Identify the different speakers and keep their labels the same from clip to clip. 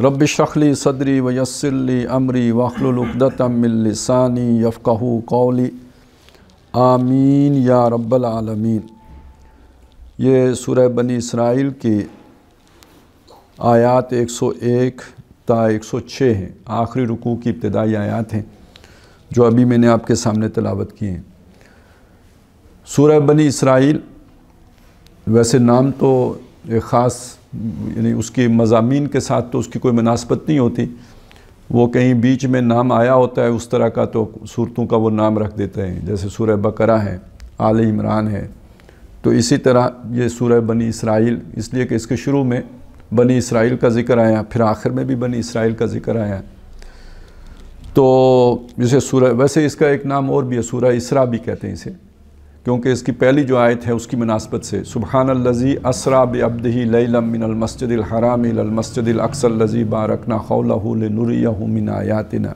Speaker 1: रब शखली सदरी व यसरली अमरी वखलुलदतमिलसानी यफ़ू कौली आमीन या आलमीन ये सूर्य बनी इसराइल की आयात 101 ता 106 हैं आखिरी रुकू की इब्तदाई आयात हैं जो अभी मैंने आपके सामने तलावत किए हैं सूर्य बनी इसराइल वैसे नाम तो एक ख़ास यानी उसके मजामी के साथ तो उसकी कोई मुनासबत नहीं होती वो कहीं बीच में नाम आया होता है उस तरह का तो सूरतों का वो नाम रख देते हैं जैसे सूर्य बकरा है आल इमरान है तो इसी तरह ये सूर्य बनी इसराइल इसलिए कि इसके शुरू में बनी इसराइल का ज़िक्र आया फिर आखिर में भी बनी इसराइल का ज़िक्र आया तो जैसे सूर्य वैसे इसका एक नाम और भी है सूर्य इसरा भी कहते हैं इसे क्योंकि इसकी पहली जो आयत है उसकी मुनासबत से सुबहान लजी असरा बब्दी अक्सर लजी बारकना खौलनूरियामिन आयातना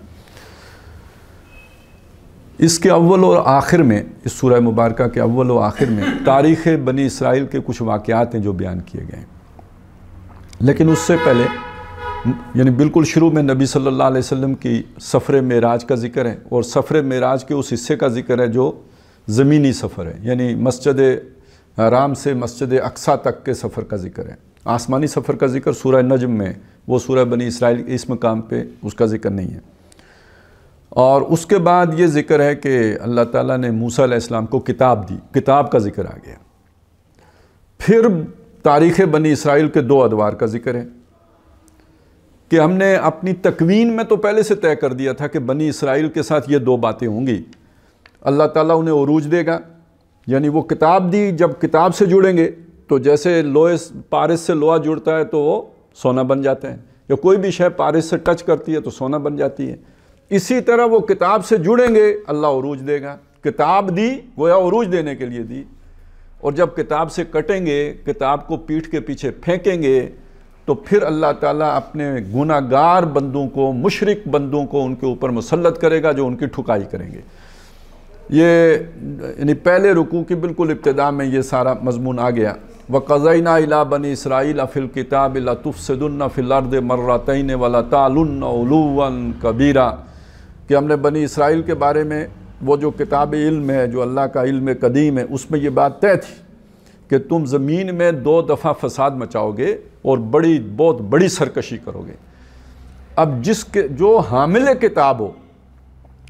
Speaker 1: इसके अव्वल और आखिर में इस सूरह मुबारक के अव्वल और आखिर में तारीख़ बनी इसराइल के कुछ वाक़ात हैं जो बयान किए गए हैं लेकिन उससे पहले यानी बिल्कुल शुरू में नबी सल्लल्लाहु अलैहि वसल्लम की सफ़र मेराज का जिक्र है और सफ़र मेराज के उस हिस्से का जिक्र है जो ज़मीनी सफ़र है यानी मस्जिद राम से मस्जिद अक्सा तक के सफ़र का जिक्र है आसमानी सफ़र का जिक्र सूरह नजम में वो सूर्य बनी इसराइल इस मकाम पे उसका जिक्र नहीं है और उसके बाद ये ज़िक्र है कि अल्लाह ताला ने मूसा इस्लाम को किताब दी किताब का जिक्र आ गया फिर तारीख़ बनी इसराइल के दो अदवार का जिक्र है कि हमने अपनी तकवीन में तो पहले से तय कर दिया था कि बनी इसराइल के साथ ये दो बातें होंगी अल्लाह ताला उन्हें उरूज देगा यानी वो किताब दी जब किताब से जुड़ेंगे तो जैसे लोहे पारिस से लोहा जुड़ता है तो वो सोना बन जाते हैं या कोई भी शह पारिस से टच करती है तो सोना बन जाती है इसी तरह वो किताब से जुड़ेंगे अल्लाह अरूज देगा किताब दी गोया अरूज देने के लिए दी और जब किताब से कटेंगे किताब को पीठ के पीछे फेंकेंगे तो फिर अल्लाह ताला अपने गुनागार बंदों को मुशरक बंदों को उनके ऊपर मुसलत करेगा जो उनकी ठुकाई करेंगे ये यानी पहले रुकू की बिल्कुल इब्तदा में ये सारा मजमून आ गया व कज़ैना अला बनी इसराइल अफ़िल किताब लतुफ़सदन फ़िलर्द मर्रतन वाला तालन कबीरा कि हमने बनी इसराइल के बारे में वो जो किताब इल्म है जो अल्लाह का इल्म कदीम है उसमें ये बात तय थी कि तुम ज़मीन में दो दफ़ा फसाद मचाओगे और बड़ी बहुत बड़ी सरकशी करोगे अब जिसके जो हामिल किताब हो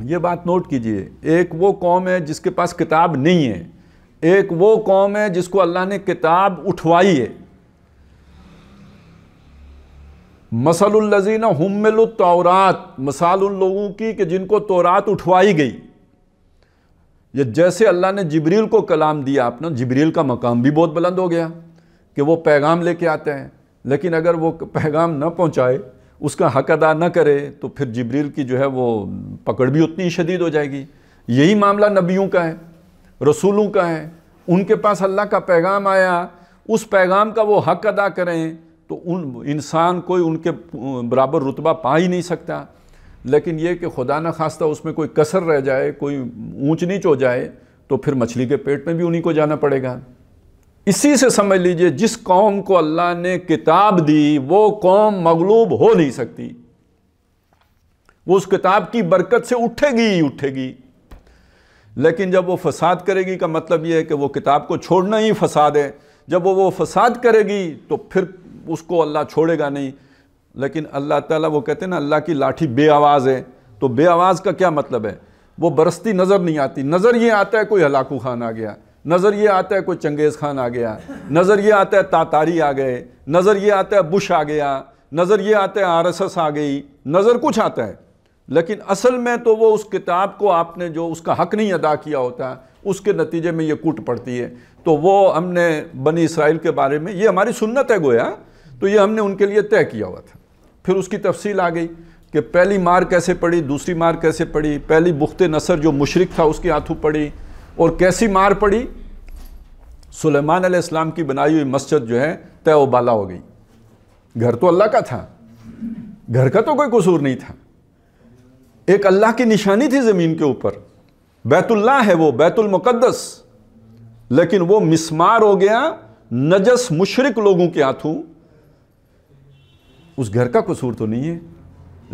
Speaker 1: ये बात नोट कीजिए एक वो कौम है जिसके पास किताब नहीं है एक वो कौम है जिसको अल्लाह ने किताब उठवाई है मसलजीन हमल तौरात मसाल उन लोगों की कि जिनको तौरात उठवाई गई ये जैसे अल्लाह ने जबरील को कलाम दिया अपना जबरील का मकाम भी बहुत बुलंद हो गया कि वो पैगाम लेके आते हैं लेकिन अगर वो पैगाम ना पहुंचाए उसका हक अदा न करे तो फिर जबरील की जो है वो पकड़ भी उतनी ही शदीद हो जाएगी यही मामला नबियों का है रसूलों का है उनके पास अल्लाह का पैगाम आया उस पैगाम का वो हक अदा करें तो उन इंसान कोई उनके बराबर रुतबा पा ही नहीं सकता लेकिन ये कि खुदा न खास्ता उसमें कोई कसर रह जाए कोई ऊंच नीच हो जाए तो फिर मछली के पेट में भी उन्हीं को जाना पड़ेगा इसी से समझ लीजिए जिस कौम को अल्लाह ने किताब दी वो कौम मगलूब हो नहीं सकती वो उस किताब की बरकत से उठेगी ही उठेगी लेकिन जब वो फसाद करेगी का मतलब ये है कि वो किताब को छोड़ना ही फसाद है जब वो वो फसाद करेगी तो फिर उसको अल्लाह छोड़ेगा नहीं लेकिन अल्लाह ताला वो कहते हैं ना अल्लाह की लाठी आवाज़ है तो आवाज़ का क्या मतलब है वो बरसती नज़र नहीं आती नज़र ये आता है कोई हलाकू खान आ गया नज़र ये आता है कोई चंगेज़ खान आ गया नज़र ये आता है तातारी आ गए नज़र ये आता है बुश आ गया नज़र ये आता है आरएसएस आ गई नज़र कुछ आता है लेकिन असल में तो वो उस किताब को आपने जो उसका हक नहीं अदा किया होता उसके नतीजे में ये कूट पड़ती है तो वो हमने बनी इसराइल के बारे में ये हमारी सुन्नत है गोया तो ये हमने उनके लिए तय किया हुआ था फिर उसकी तफसील आ गई कि पहली मार कैसे पड़ी दूसरी मार कैसे पड़ी पहली बुख्त नसर जो मुशरक था उसके हाथों पड़ी और कैसी मार पड़ी सुलेमान अलैहिस्सलाम की बनाई हुई मस्जिद जो है तय उबाला हो गई घर तो अल्लाह का था घर का तो कोई कसूर नहीं था एक अल्लाह की निशानी थी ज़मीन के ऊपर बैतुल्ला है वो बैतुल मुकद्दस लेकिन वो मिसमार हो गया नजस मुशरक लोगों के हाथों उस घर का कसूर तो नहीं है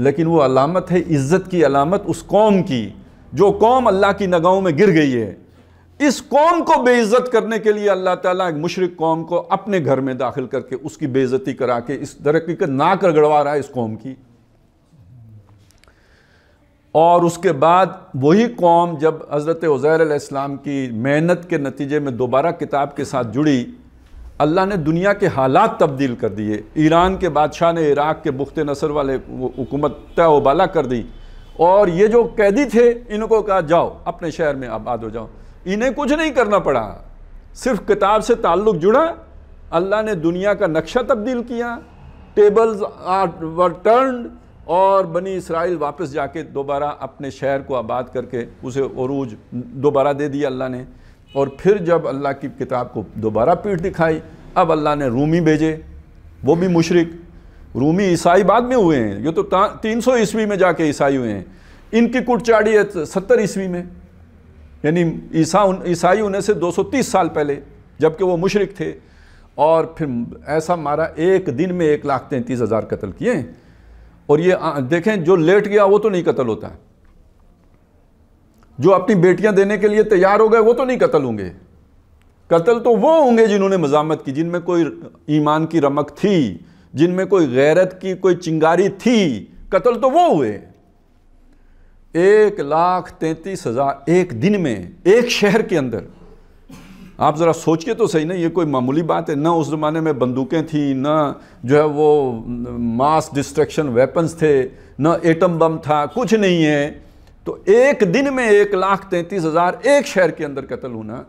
Speaker 1: लेकिन वो अलामत है इज़्ज़त की अलामत उस कौम की जो कौम अल्लाह की नगाहों में गिर गई है इस कौम को बेइज्जत करने के लिए अल्लाह ताला एक मुशरक कौम को अपने घर में दाखिल करके उसकी बेइज्जती करा के इस तरक्की का नाक रगड़वा रहा है इस कौम की और उसके बाद वही कौम जब हज़रत उज़ैर इस्लाम की मेहनत के नतीजे में दोबारा किताब के साथ जुड़ी अल्लाह ने दुनिया के हालात तब्दील कर दिए ईरान के बादशाह ने इराक़ के बुख्त नसर वाले हुकूमत तय उबाला कर दी और ये जो कैदी थे इनको कहा जाओ अपने शहर में आबाद हो जाओ इन्हें कुछ नहीं करना पड़ा सिर्फ किताब से ताल्लुक़ जुड़ा अल्लाह ने दुनिया का नक्शा तब्दील किया टेबल्स आर वर टर्न और बनी इसराइल वापस जाके दोबारा अपने शहर को आबाद करके उसे उरूज दोबारा दे दिया अल्लाह ने और फिर जब अल्लाह की किताब को दोबारा पीठ दिखाई अब अल्लाह ने रूमी भेजे वो भी मुशरक रूमी ईसाई बाद में हुए हैं ये तो तीन सौ ईस्वी में जाके ईसाई हुए हैं इनकी कुटचाड़ी है सत्तर ईस्वी में यानी ईसा ईसाई होने से 230 साल पहले जबकि वो मुशरक थे और फिर ऐसा मारा एक दिन में एक लाख तैंतीस हज़ार कत्ल किए और ये देखें जो लेट गया वो तो नहीं कत्ल होता जो अपनी बेटियां देने के लिए तैयार हो गए वो तो नहीं कत्ल होंगे कत्ल तो वो होंगे जिन्होंने मजामत की जिनमें कोई ईमान की रमक थी जिनमें कोई गैरत की कोई चिंगारी थी कत्ल तो वो हुए एक लाख तैंतीस हज़ार एक दिन में एक शहर के अंदर आप ज़रा सोचिए तो सही ना ये कोई मामूली बात है ना उस ज़माने में बंदूकें थी ना जो है वो मास डिस्ट्रक्शन वेपन्स थे ना एटम बम था कुछ नहीं है तो एक दिन में एक लाख तैंतीस हज़ार एक शहर के अंदर कत्ल होना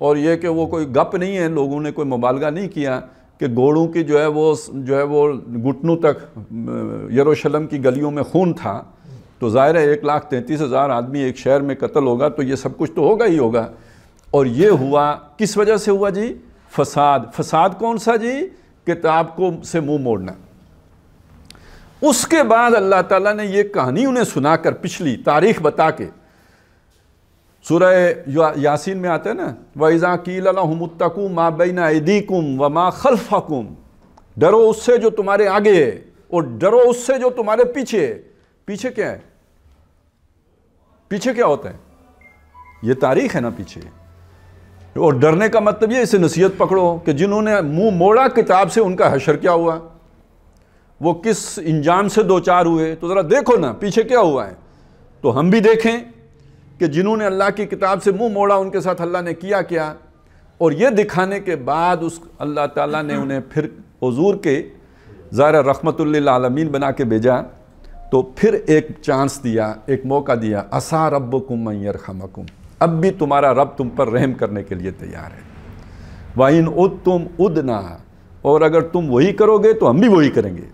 Speaker 1: और ये कि वो कोई गप नहीं है लोगों ने कोई मुबालगा नहीं किया कि घोड़ों की जो है वो जो है वो घुटनों तक यरूशलेम की गलियों में खून था तो ज़ाहिर है एक लाख तैंतीस हज़ार आदमी एक शहर में कत्ल होगा तो ये सब कुछ तो होगा ही होगा और ये हुआ किस वजह से हुआ जी फसाद फसाद कौन सा जी किताब को से मुंह मोड़ना उसके बाद अल्लाह ताला ने ये कहानी उन्हें सुनाकर पिछली तारीख बता के सूरह यासीन में आते है ना वैज़ा कीलतकू मा बैना ऐदीकुम व मा खलफकुम डरो उससे जो तुम्हारे आगे है और डरो उससे जो तुम्हारे पीछे है पीछे क्या है पीछे क्या होता है ये तारीख है ना पीछे और डरने का मतलब ये इसे नसीहत पकड़ो कि जिन्होंने मुंह मोड़ा किताब से उनका हशर क्या हुआ वो किस इंजाम से दो चार हुए तो ज़रा देखो ना पीछे क्या हुआ है तो हम भी देखें कि जिन्होंने अल्लाह की किताब से मुंह मोड़ा उनके साथ अल्लाह ने किया क्या और ये दिखाने के बाद उस अल्लाह ताला ने उन्हें फिर हजूर के जार रखमतुल्लिल आलमीन बना के भेजा तो फिर एक चांस दिया एक मौका दिया असा रब मैर खमकुम अब भी तुम्हारा रब तुम पर रहम करने के लिए तैयार है वाइन उद तुम उद ना और अगर तुम वही करोगे तो हम भी वही करेंगे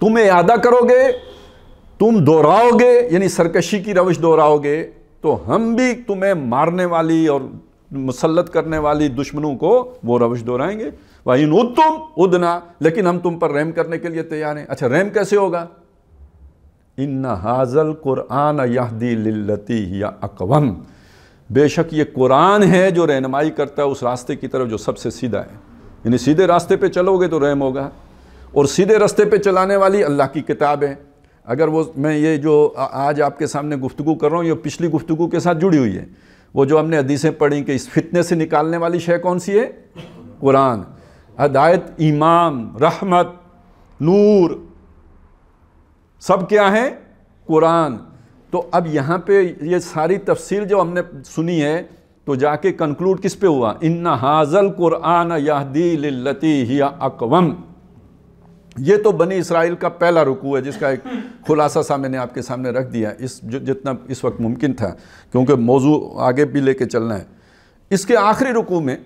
Speaker 1: तुम्हें अदा करोगे तुम दोहराओगे यानी सरकशी की रवश दोहराओगे तो हम भी तुम्हें मारने वाली और मुसलत करने वाली दुश्मनों को वो रवश दोहराएंगे वही नुद तुम उदना लेकिन हम तुम पर रहम करने के लिए तैयार हैं अच्छा रहम कैसे होगा इन हाजल कुरान यहदी लती या अकवम बेशक ये कुरान है जो रहनमाई करता है उस रास्ते की तरफ जो सबसे सीधा है यानी सीधे रास्ते पे चलोगे तो रहम होगा और सीधे रास्ते पे चलाने वाली अल्लाह की किताब है अगर वो मैं ये जो आज आपके सामने गुफ्तु कर रहा हूँ ये पिछली गुफ्तु के साथ जुड़ी हुई है वो जो हमने अदीसें पढ़ी कि इस फितने से निकालने वाली शय कौन सी है कुरान हदायत ईमान रहमत नूर सब क्या है कुरान तो अब यहाँ पे ये सारी तफसील जो हमने सुनी है तो जाके कंक्लूड किस पे हुआ इन्ना हाजल कुरान यहदी लती ही अकवम ये तो बनी इसराइल का पहला रुकू है जिसका एक खुलासा सा मैंने आपके सामने रख दिया इस जितना इस वक्त मुमकिन था क्योंकि मौजू आगे भी लेके चलना है इसके आखिरी रुकू में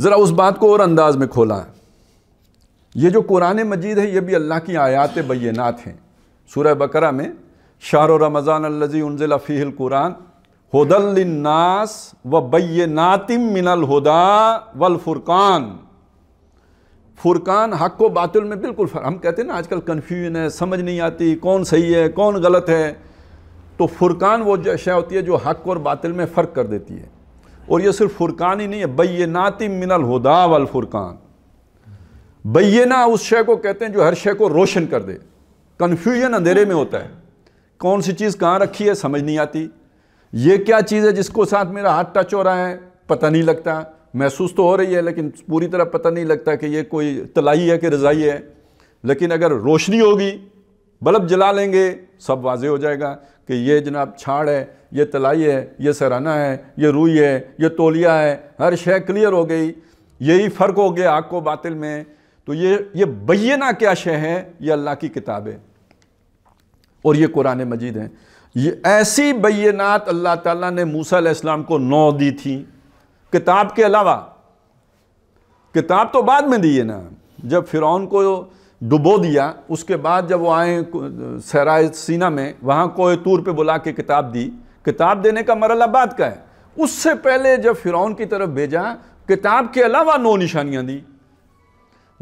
Speaker 1: ज़रा उस बात को और अंदाज में खोला ये जो कुरान मजीद है ये भी अल्लाह की आयात बैनात हैं सूर बकरा में शाह रमज़ान अल्लजी उनजिल कुरान हदलनास व बैनातिम मिनल हदा वल फुरकान हक व बातुल में बिल्कुल फर्क हम कहते हैं ना आजकल कन्फ्यूजन है समझ नहीं आती कौन सही है कौन गलत है तो फुरकान वो जो अशा होती है जो हक और बातिल में फ़र्क कर देती है और ये सिर्फ फुरकान ही नहीं है बैनाती मिनल हुदा वल फुरकान बैना उस शे को कहते हैं जो हर शे को रोशन कर दे कन्फ्यूजन अंधेरे में होता है कौन सी चीज़ कहाँ रखी है समझ नहीं आती ये क्या चीज़ है जिसको साथ मेरा हाथ टच हो रहा है पता नहीं लगता महसूस तो हो रही है लेकिन पूरी तरह पता नहीं लगता कि ये कोई तलाई है कि रज़ाई है लेकिन अगर रोशनी होगी बल्ब जला लेंगे सब वाजे हो जाएगा कि ये जनाब छाड़ है ये तलाई है ये सराना है ये रुई है ये तोलिया है हर शे क्लियर हो गई यही फ़र्क हो गया आग को बातिल में तो ये ये बैना क्या शे है ये अल्लाह की किताब है और ये कुरान मजीद है ये ऐसी बैनात अल्लाह ताला ने मूसा इस्लाम को नौ दी थी किताब के अलावा किताब तो बाद में दी है ना जब फ़िरौन को डुबो दिया उसके बाद जब वो आए सहराय सीना में वहाँ कोए तूर पर बुला के किताब दी किताब देने का मरला बाद का है उससे पहले जब फिरौन की तरफ भेजा किताब के अलावा नौ निशानियाँ दी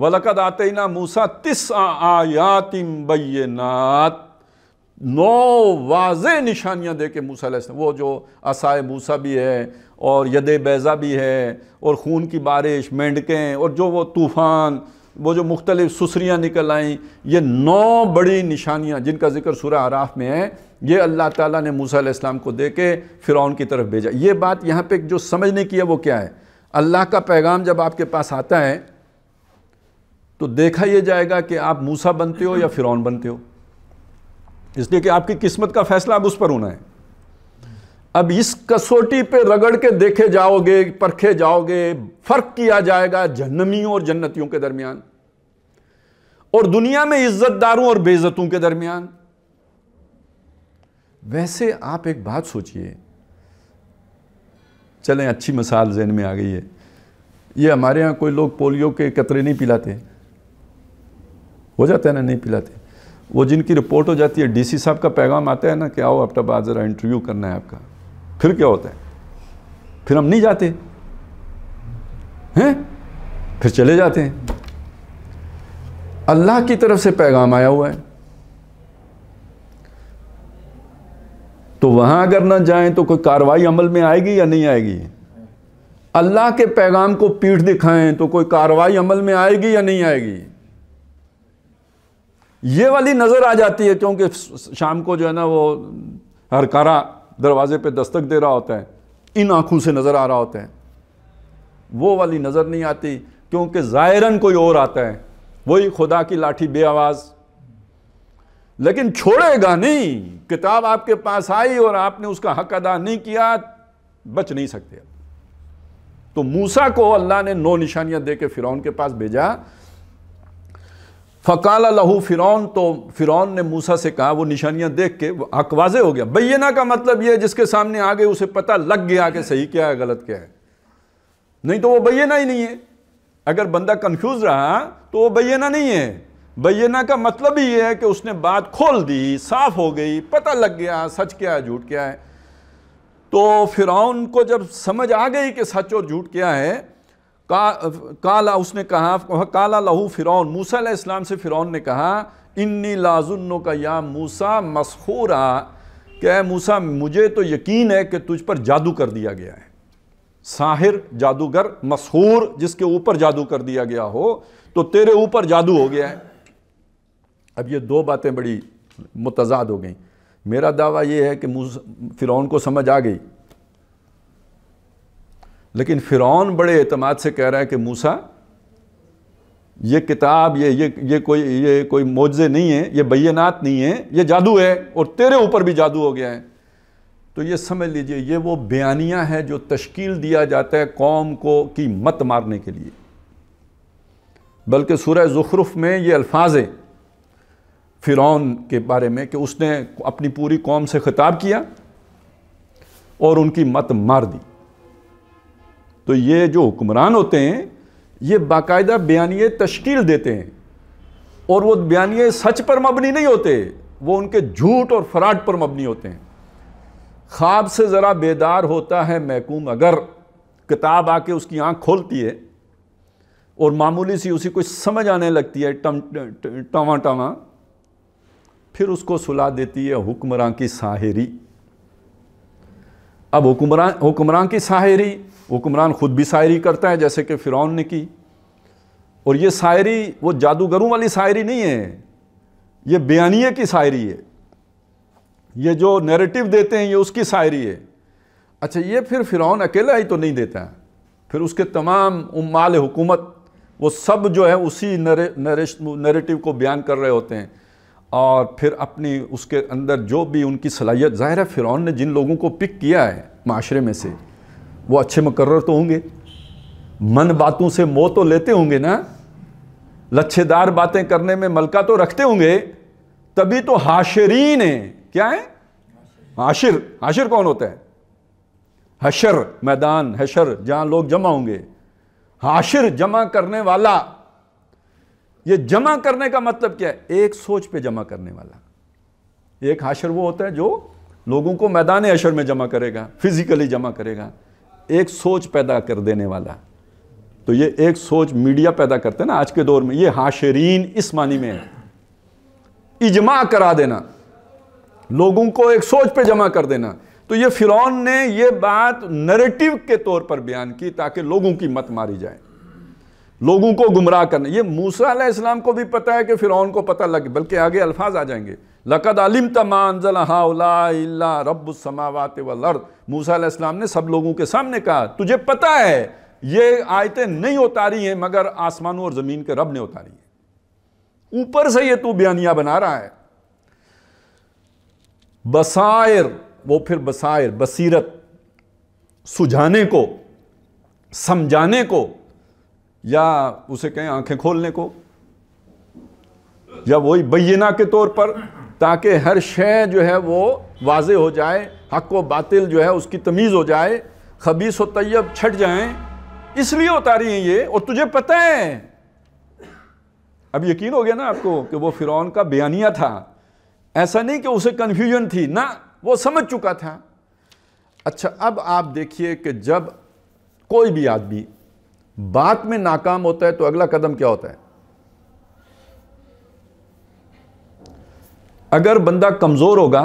Speaker 1: वलकद आते ना मूसा तिस आयातिम बैनात नौ वाज निशानियाँ दे के मूसा वो जो असाय मूसा भी है और यद बैज़ा भी है और खून की बारिश मेंढकें और जो वो तूफ़ान वो जो मुख्तलिफ सुसरियाँ निकल आईं ये नौ बड़ी निशानियाँ जिनका जिक्र सुरह आराफ में है ये अल्लाह ताला ने मूसा इस्लाम को दे के फ़िरौन की तरफ भेजा ये बात यहाँ पे जो समझने की है वो क्या है अल्लाह का पैगाम जब आपके पास आता है तो देखा यह जाएगा कि आप मूसा बनते हो या फ़िरौन बनते हो इसलिए कि आपकी किस्मत का फ़ैसला अब उस पर होना है अब इस कसौटी पे रगड़ के देखे जाओगे परखे जाओगे फर्क किया जाएगा जन्नमियों और जन्नतियों के दरमियान और दुनिया में इज्जतदारों और बेइज्जतों के दरमियान वैसे आप एक बात सोचिए चलें अच्छी मिसाल जहन में आ गई है ये हमारे यहाँ कोई लोग पोलियो के कतरे नहीं पिलाते हो जाते हैं ना नहीं पिलाते वो जिनकी रिपोर्ट हो जाती है डीसी साहब का पैगाम आता है ना कि आओ आपका जरा इंटरव्यू करना है आपका फिर क्या होता है फिर हम नहीं जाते हैं फिर चले जाते हैं अल्लाह की तरफ से पैगाम आया हुआ है तो वहां अगर ना जाएं तो कोई कार्रवाई अमल में आएगी या नहीं आएगी अल्लाह के पैगाम को पीठ दिखाएं तो कोई कार्रवाई अमल में आएगी या नहीं आएगी ये वाली नज़र आ जाती है क्योंकि शाम को जो है ना वो हरकारा दरवाजे पे दस्तक दे रहा होता है इन आंखों से नज़र आ रहा होता है वो वाली नज़र नहीं आती क्योंकि ज़ायरन कोई और आता है वही खुदा की लाठी बे आवाज़ लेकिन छोड़ेगा नहीं किताब आपके पास आई और आपने उसका हक अदा नहीं किया बच नहीं सकते तो मूसा को अल्लाह ने नौ निशानियां देकर फिरौन के पास भेजा फ़काल लहू फ़िरौन तो फ़िरौन ने मूसा से कहा वो निशानियाँ देख के हक वाजे हो गया बैना का मतलब ये है जिसके सामने आ गए उसे पता लग गया कि सही क्या है गलत क्या है नहीं तो वो बैना ही नहीं है अगर बंदा कन्फ्यूज़ रहा तो वो बैना नहीं है बैना का मतलब ही है कि उसने बात खोल दी साफ हो गई पता लग गया सच क्या है झूठ क्या है तो फिरौन को जब समझ आ गई कि सच और झूठ क्या है काला उसने कहा काला लहू फ़िरौन मूसा इस्लाम से फ़िरौन ने कहा इन्नी लाजुन्नो का या मूसा मसहूरा क्या मूसा मुझे तो यकीन है कि तुझ पर जादू कर दिया गया है साहिर जादूगर मशहूर जिसके ऊपर जादू कर दिया गया हो तो तेरे ऊपर जादू हो गया है अब ये दो बातें बड़ी मुतजाद हो गई मेरा दावा यह है कि फिरौन को समझ आ गई लेकिन फ़िरौन बड़े अतमाद से कह रहा है कि मूसा ये किताब ये ये ये कोई ये कोई मोजे नहीं है ये बैनात नहीं है ये जादू है और तेरे ऊपर भी जादू हो गया है तो ये समझ लीजिए ये वो बयानिया है जो तश्कील दिया जाता है कौम को की मत मारने के लिए बल्कि सूर्य ज़ुखरुफ में ये अल्फाज है फ़िरौन के बारे में कि उसने अपनी पूरी कौम से ख़िताब किया और उनकी मत मार दी तो ये जो हुक्मरान होते हैं ये बाकायदा बयानिए तश्कील देते हैं और वो बयानिए सच पर मबनी नहीं होते वो उनके झूठ और फराड पर मबनी होते हैं ख्वाब से ज़रा बेदार होता है महकूम अगर किताब आके उसकी आँख खोलती है और मामूली सी उसी कुछ समझ आने लगती है टम टवा टवा फिर उसको सुला देती है हुक्मरान की साहिरी अब हुक्मरान हुक्मरान की साहिरी हुक्मरान ख़ुद भी शायरी करता है जैसे कि फ़िरौन ने की और ये शायरी वो जादूगरों वाली शायरी नहीं है ये बयानिए की शायरी है ये जो नैरेटिव देते हैं ये उसकी शायरी है अच्छा ये फिर फ़िरौन अकेला ही तो नहीं देता है फिर उसके तमाम उमाल हुकूमत वो सब जो है उसी नरे, नरेटिव को बयान कर रहे होते हैं और फिर अपनी उसके अंदर जो भी उनकी सलाहियत ज़ाहिर है फ़िरौन ने जिन लोगों को पिक किया है माशरे में से वो अच्छे मुकर्र तो होंगे मन बातों से मोह तो लेते होंगे ना लच्छेदार बातें करने में मलका तो रखते होंगे तभी तो हाशरीन है क्या है हाशिर हाशिर कौन होता है हशर मैदान हशर जहां लोग जमा होंगे हाशिर जमा करने वाला ये जमा करने का मतलब क्या है एक सोच पे जमा करने वाला एक हाशिर वो होता है जो लोगों को मैदान हशर में जमा करेगा फिजिकली जमा करेगा एक सोच पैदा कर देने वाला तो ये एक सोच मीडिया पैदा करते ना आज के दौर में ये हाशरीन इस मानी में है इजमा करा देना लोगों को एक सोच पे जमा कर देना तो ये फिरौन ने ये बात नरेटिव के तौर पर बयान की ताकि लोगों की मत मारी जाए लोगों को गुमराह करना ये मूसा इस्लाम को भी पता है कि फिरौन को पता लगे बल्कि आगे अल्फाज आ जाएंगे लकद अलिम तमानजल हाउला रब वर्द मूसा ने सब लोगों के सामने कहा तुझे पता है ये आयतें नहीं उतारी हैं मगर आसमानों और ज़मीन के रब ने उतारी है ऊपर से ये तू बयानिया बना रहा है बसायर वो फिर बसायर बसीरत सुझाने को समझाने को या उसे कहें आंखें खोलने को या वही बैना के तौर पर ताकि हर शय जो है वो वाज हो जाए हक व बातिल जो है उसकी तमीज़ हो जाए खबीस व तैयब छट जाएँ इसलिए उतारी है ये और तुझे पता है अब यकीन हो गया ना आपको कि वो फ़िरौन का बयानिया था ऐसा नहीं कि उसे कन्फ्यूजन थी ना वो समझ चुका था अच्छा अब आप देखिए कि जब कोई भी आदमी बात में नाकाम होता है तो अगला कदम क्या होता है अगर बंदा कमज़ोर होगा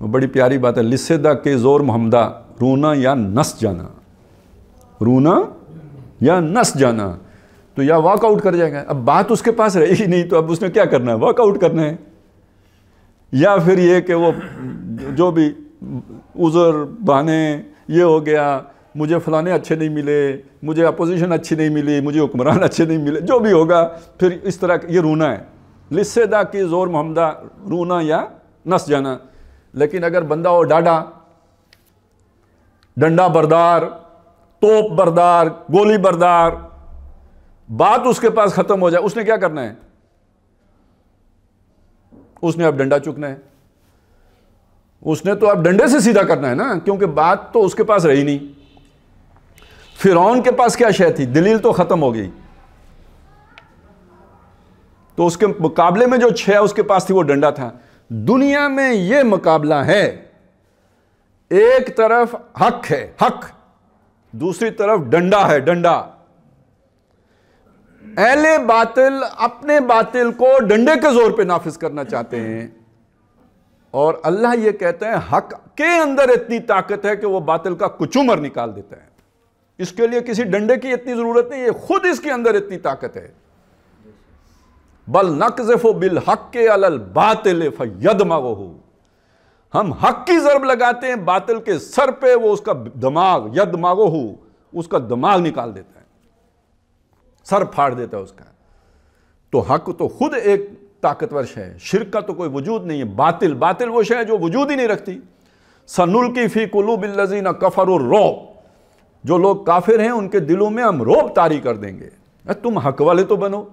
Speaker 1: वो बड़ी प्यारी बात है लिसदा के ज़ोर मोहम्मदा रोना या नस जाना रोना या नस जाना तो या वॉकआउट कर जाएगा अब बात उसके पास ही नहीं तो अब उसने क्या करना है वॉकआउट करना है या फिर ये कि वो जो भी उज़र बहाने ये हो गया मुझे फलाने अच्छे नहीं मिले मुझे अपोजिशन अच्छी नहीं मिली मुझे हुक्मरान अच्छे नहीं मिले जो भी होगा फिर इस तरह ये रोना है लिस्सेदा की ज़ोर मोहम्मदा रूना या नस जाना लेकिन अगर बंदा हो डाडा डंडा बरदार तोप बरदार गोली बरदार बात उसके पास ख़त्म हो जाए उसने क्या करना है उसने अब डंडा चुकना है उसने तो अब डंडे से सीधा करना है ना क्योंकि बात तो उसके पास रही नहीं फिरौन के पास क्या शय थी दलील तो ख़त्म हो गई तो उसके मुकाबले में जो छह उसके पास थी वो डंडा था दुनिया में ये मुकाबला है एक तरफ हक है हक दूसरी तरफ डंडा है डंडा एले बातिल अपने बातिल को डंडे के जोर पे नाफिज करना चाहते हैं और अल्लाह ये कहते हैं हक के अंदर इतनी ताकत है कि वो बातिल का कुचूमर निकाल देता है इसके लिए किसी डंडे की इतनी ज़रूरत नहीं है खुद इसके अंदर इतनी ताकत है बल नकजफ़ो बिल हक के अल बातिल फद हम हक की ज़रब लगाते हैं बातिल के सर पे वो उसका दिमाग यद मागो हो उसका दिमाग निकाल देता है सर फाड़ देता है उसका तो हक तो खुद एक ताकतवर शह है शिरक का तो कोई वजूद नहीं है बातिल बातिल वो शह जो वजूद ही नहीं रखती सनुल की फ़ी कुलू बिल्लजीना कफर और रोब जो लोग काफिर हैं उनके दिलों में हम रोब तारी कर देंगे तुम हक वाले तो बनो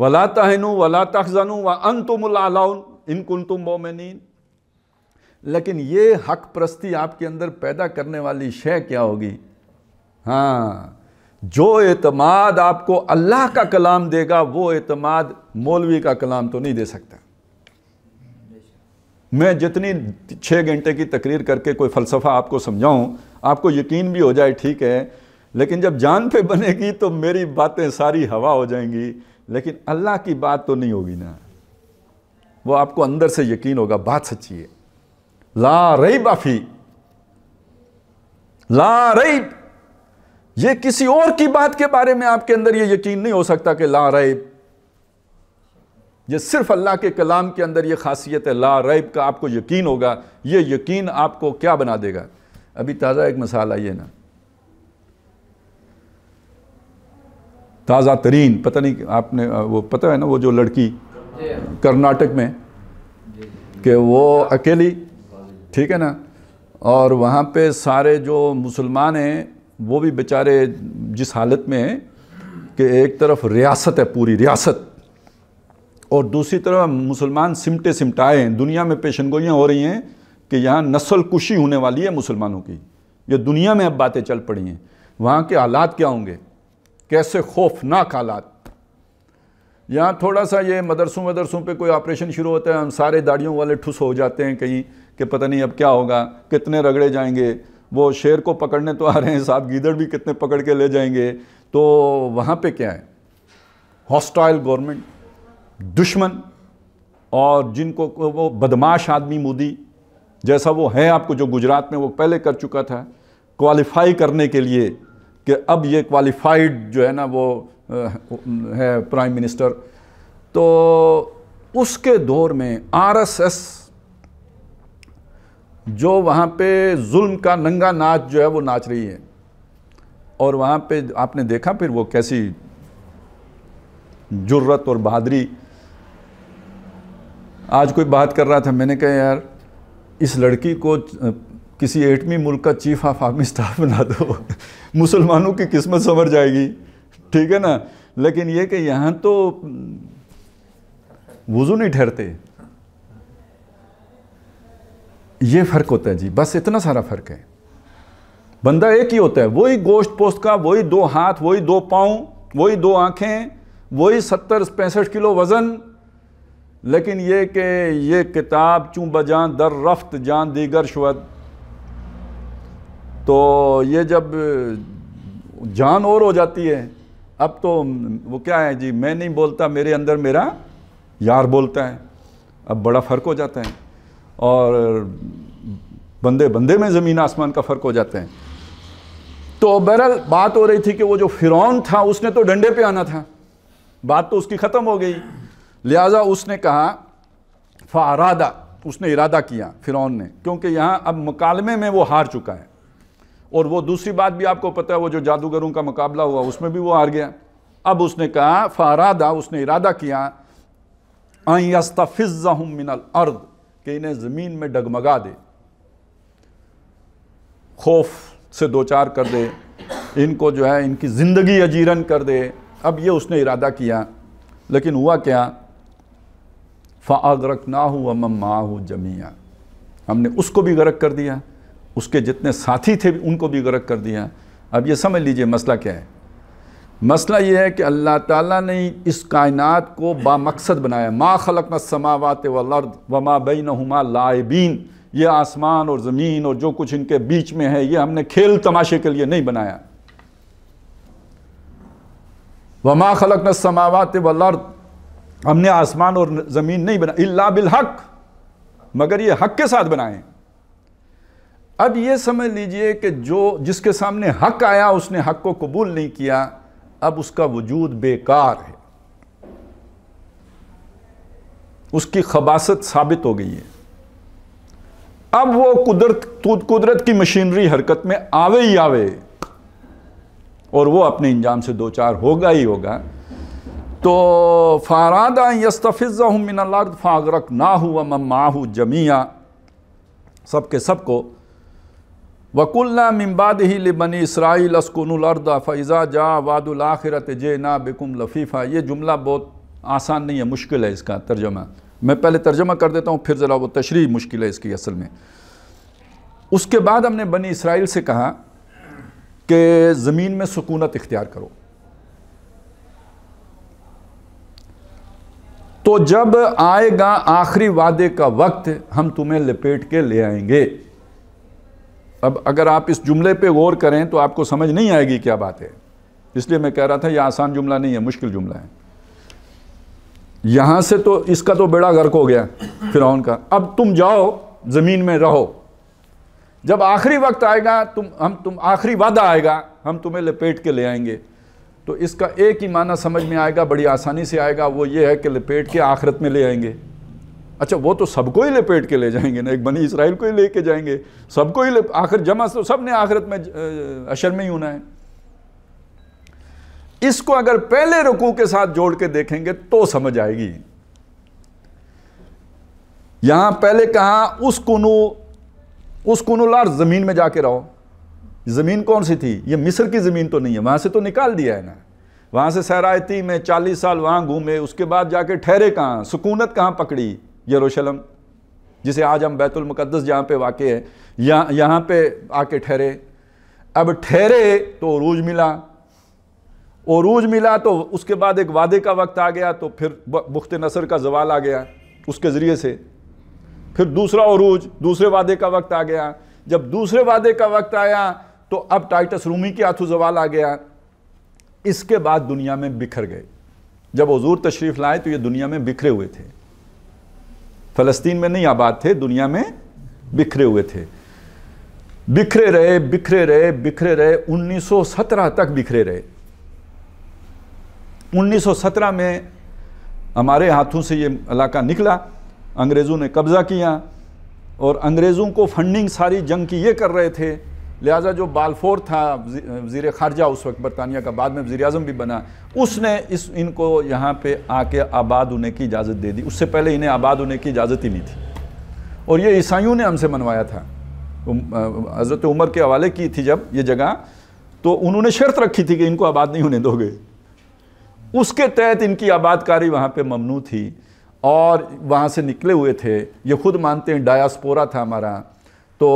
Speaker 1: वला तहनु वला तखजनु व अन अलाउन इन कुल तुम मोमिन लेकिन ये हक प्रस्ती आपके अंदर पैदा करने वाली शय क्या होगी हाँ जो एतमाद आपको अल्लाह का कलाम देगा वो एतमाद मौलवी का कलाम तो नहीं दे सकता मैं जितनी छः घंटे की तकरीर करके कोई फ़लसफ़ा आपको समझाऊं आपको यकीन भी हो जाए ठीक है लेकिन जब जान पे बनेगी तो मेरी बातें सारी हवा हो जाएंगी लेकिन अल्लाह की बात तो नहीं होगी ना वो आपको अंदर से यकीन होगा बात सच्ची है ला रही बाफी ला रही ये किसी और की बात के बारे में आपके अंदर ये यकीन नहीं हो सकता कि ला रैब ये सिर्फ अल्लाह के कलाम के अंदर ये खासियत है ला रैब का आपको यकीन होगा ये यकीन आपको क्या बना देगा अभी ताज़ा एक मसाला आइए ना ताज़ा तरीन पता नहीं आपने वो पता है ना वो जो लड़की कर्नाटक में कि वो अकेली ठीक है ना और वहाँ पे सारे जो मुसलमान हैं वो भी बेचारे जिस हालत में हैं कि एक तरफ रियासत है पूरी रियासत और दूसरी तरफ मुसलमान सिमटे सिमटाए हैं दुनिया में पेशन गोइयाँ हो रही हैं कि यहाँ नस्ल कुशी होने वाली है मुसलमानों की ये दुनिया में अब बातें चल पड़ी हैं वहाँ के हालात क्या होंगे कैसे खौफनाक हालात यहाँ थोड़ा सा ये मदरसों मदरसों पे कोई ऑपरेशन शुरू होता है हम सारे दाढ़ियों वाले ठुस हो जाते हैं कहीं कि पता नहीं अब क्या होगा कितने रगड़े जाएंगे वो शेर को पकड़ने तो आ रहे हैं साहब गीदड़ भी कितने पकड़ के ले जाएंगे तो वहाँ पे क्या है हॉस्टाइल गवर्नमेंट दुश्मन और जिनको वो बदमाश आदमी मोदी जैसा वो है आपको जो गुजरात में वो पहले कर चुका था क्वालिफाई करने के लिए कि अब ये क्वालिफाइड जो है ना वो है प्राइम मिनिस्टर तो उसके दौर में आरएसएस जो वहाँ पे जुल्म का नंगा नाच जो है वो नाच रही है और वहाँ पे आपने देखा फिर वो कैसी जुर्रत और बहादरी आज कोई बात कर रहा था मैंने कहा यार इस लड़की को किसी एटमी मुल्क का चीफ ऑफ आर्मी स्टाफ बना दो मुसलमानों की किस्मत संवर जाएगी ठीक है ना लेकिन ये कि यहाँ तो वज़ू नहीं ठहरते ये फ़र्क होता है जी बस इतना सारा फ़र्क है बंदा एक ही होता है वही गोश्त पोस्ट का वही दो हाथ वही दो पाँव वही दो आँखें वही सत्तर पैंसठ किलो वज़न लेकिन ये कि ये किताब चूँ बजान दर रफ्त जान दीगर शुद तो ये जब जान और हो जाती है अब तो वो क्या है जी मैं नहीं बोलता मेरे अंदर मेरा यार बोलता है अब बड़ा फ़र्क हो जाता है और बंदे बंदे में ज़मीन आसमान का फ़र्क हो जाता है तो बहरहाल बात हो रही थी कि वो जो फिरौन था उसने तो डंडे पे आना था बात तो उसकी ख़त्म हो गई लिहाजा उसने कहा फ़ारादा उसने इरादा किया फिरौन ने क्योंकि यहाँ अब मुकालमे में वो हार चुका है और वो दूसरी बात भी आपको पता है वो जो जादूगरों का मुकाबला हुआ उसमें भी वो हार गया अब उसने कहा फ़ारादा उसने इरादा किया आस्तफ़िज़म मिनल अर्द कि इन्हें ज़मीन में डगमगा दे खौफ से दो चार कर दे इनको जो है इनकी ज़िंदगी अजीरन कर दे अब ये उसने इरादा किया लेकिन हुआ क्या फ़ाग रखना हो अम्मा माह जमिया हमने उसको भी गरक कर दिया उसके जितने साथी थे उनको भी गर्क कर दिया अब ये समझ लीजिए मसला क्या है मसला ये है कि अल्लाह ताला ने इस कायनात को बामकसद बनाया मा खलक समावत वर्द व मा बिन हमा लाइबीन ये आसमान और ज़मीन और जो कुछ इनके बीच में है ये हमने खेल तमाशे के लिए नहीं बनाया वमा खलक व वर्द हमने आसमान और ज़मीन नहीं बना इल्ला बिल हक मगर ये हक के साथ बनाए अब ये समझ लीजिए कि जो जिसके सामने हक आया उसने हक को कबूल नहीं किया अब उसका वजूद बेकार है उसकी खबासत साबित हो गई है अब वो कुदरत कुदरत की मशीनरी हरकत में आवे ही आवे और वो अपने इंजाम से दो चार होगा ही होगा तो फारादा यस्तफ़िज़ा मिनल फ़ागरक ना हुआ माहू जमिया सब के वकुल्ला मिम्बाद ही लिबनी इसराइल अस्कुनर्द फ़ैज़ा जा आखिरत जे ना बिकुम लफ़ीफ़ा ये जुमला बहुत आसान नहीं है मुश्किल है इसका तर्जमा मैं पहले तर्जमा कर देता हूँ फिर ज़रा वो तशरी मुश्किल है इसकी असल में उसके बाद हमने बनी इसराइल से कहा कि ज़मीन में सुकूनत इख्तियार करो तो जब आएगा आखिरी वादे का वक्त हम तुम्हें लपेट के ले आएंगे अब अगर आप इस जुमले पे गौर करें तो आपको समझ नहीं आएगी क्या बात है इसलिए मैं कह रहा था यह आसान जुमला नहीं है मुश्किल जुमला है यहां से तो इसका तो बेड़ा गर्क हो गया फिर का अब तुम जाओ ज़मीन में रहो जब आखिरी वक्त आएगा तुम हम तुम आखिरी वादा आएगा हम तुम्हें लपेट के ले आएंगे तो इसका एक ही माना समझ में आएगा बड़ी आसानी से आएगा वो ये है कि लपेट के आखिरत में ले आएंगे अच्छा वो तो सबको ही लपेट के ले जाएंगे ना एक बनी इसराइल को ही लेके जाएंगे सबको ही आखिर जमा तो सब ने आखिरत में अशर में ही होना है इसको अगर पहले रुकू के साथ जोड़ के देखेंगे तो समझ आएगी यहां पहले कहा उस कुनु उस लार जमीन में जाके रहो जमीन कौन सी थी ये मिस्र की जमीन तो नहीं है वहां से तो निकाल दिया है ना वहां से सरायती में चालीस साल वहां घूमे उसके बाद जाके ठहरे कहां सुकूनत कहां पकड़ी यरूशलेम जिसे आज हम बैतुलमक़दस जहाँ पे वाक़ है यहाँ यहाँ पे आके ठहरे अब ठहरे तो रूज मिला रूज मिला तो उसके बाद एक वादे का वक्त आ गया तो फिर बुख्त नसर का जवाल आ गया उसके ज़रिए से फिर दूसरा रूज दूसरे वादे का वक्त आ गया जब दूसरे वादे का वक्त आया तो अब टाइटस रूमी के हाथों जवाल आ गया इसके बाद दुनिया में बिखर गए जब हजूर तशरीफ़ लाए तो ये दुनिया में बिखरे हुए थे फ़लस्तीन में नहीं आबाद थे दुनिया में बिखरे हुए थे बिखरे रहे बिखरे रहे बिखरे रहे 1917 तक बिखरे रहे 1917 में हमारे हाथों से ये इलाका निकला अंग्रेज़ों ने कब्ज़ा किया और अंग्रेज़ों को फंडिंग सारी जंग की ये कर रहे थे लिहाजा जो बालफोर था वजीर खारजा उस वक्त बरतानिया का बाद में वजी अजम भी बना उसने इस इनको यहाँ पे आके आबाद होने की इजाज़त दे दी उससे पहले इन्हें आबाद होने की इजाज़त ही नहीं थी और ये ईसाइयों ने हमसे मनवाया था हज़रत उमर के हवाले की थी जब ये जगह तो उन्होंने शर्त रखी थी कि इनको आबाद नहीं होने दोगे उसके तहत इनकी आबादकारी वहाँ पर ममनू थी और वहाँ से निकले हुए थे ये खुद मानते हैं डायासपोरा था हमारा तो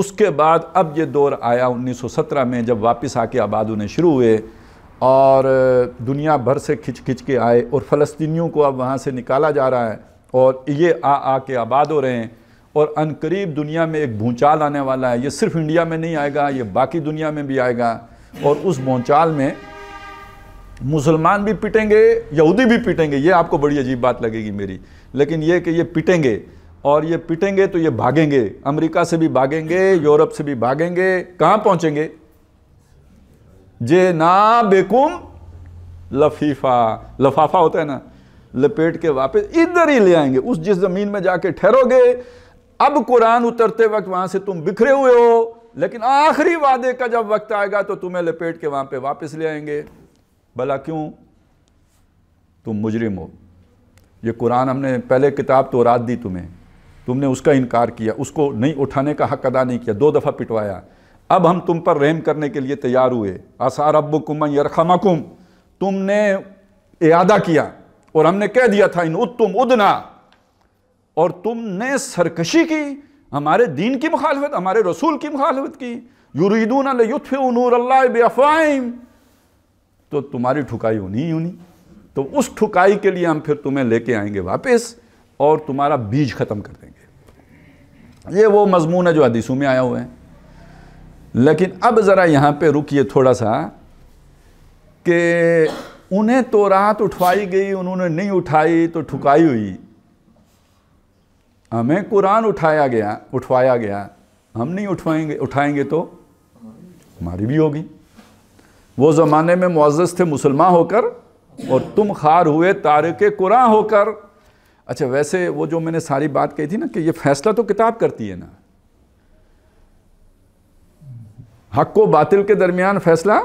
Speaker 1: उसके बाद अब ये दौर आया 1917 में जब वापस आके आबाद होने शुरू हुए और दुनिया भर से खिंच खिंच के आए और फ़लस्तियों को अब वहाँ से निकाला जा रहा है और ये आ आ के आबाद हो रहे हैं और अनकरीब दुनिया में एक भूचाल आने वाला है ये सिर्फ इंडिया में नहीं आएगा ये बाकी दुनिया में भी आएगा और उस भूचाल में मुसलमान भी पिटेंगे यहूदी भी पिटेंगे ये आपको बड़ी अजीब बात लगेगी मेरी लेकिन ये कि ये पिटेंगे और ये पिटेंगे तो ये भागेंगे अमेरिका से भी भागेंगे यूरोप से भी भागेंगे कहां पहुंचेंगे जे ना बेकुम लफीफा लफाफा होता है ना लपेट के वापस इधर ही ले आएंगे उस जिस ज़मीन में जाके ठहरोगे अब कुरान उतरते वक्त वहां से तुम बिखरे हुए हो लेकिन आखिरी वादे का जब वक्त आएगा तो तुम्हें लपेट के वहां पे वापस ले आएंगे भला क्यों तुम मुजरिम हो ये कुरान हमने पहले किताब तो रात दी तुम्हें तुमने उसका इनकार किया उसको नहीं उठाने का हक अदा नहीं किया दो दफ़ा पिटवाया अब हम तुम पर रहम करने के लिए तैयार हुए आसार अब कुम यरखमकुम तुमने अदा किया और हमने कह दिया था इन उत्तुम उदना और तुमने सरकशी की हमारे दीन की मुखालफत हमारे रसूल की मुखालफत की युरीदून नूर अल्लाह तो तुम्हारी ठुकाई होनी ही होनी तो उस ठुकाई के लिए हम फिर तुम्हें लेके आएंगे वापस और तुम्हारा बीज ख़त्म कर देंगे ये वो मजमून है जो हदीसों में आया हुआ है लेकिन अब ज़रा यहाँ पे रुकिए थोड़ा सा कि उन्हें तो रात उठवाई गई उन्होंने नहीं उठाई तो ठुकाई हुई हमें कुरान उठाया गया उठवाया गया हम नहीं उठवाएंगे उठाएंगे तो हमारी भी होगी वो ज़माने में मुआज़ थे मुसलमान होकर और तुम खार हुए के कुरान होकर अच्छा वैसे वो जो मैंने सारी बात कही थी ना कि ये फैसला तो किताब करती है ना हक को बातिल के दरमियान फैसला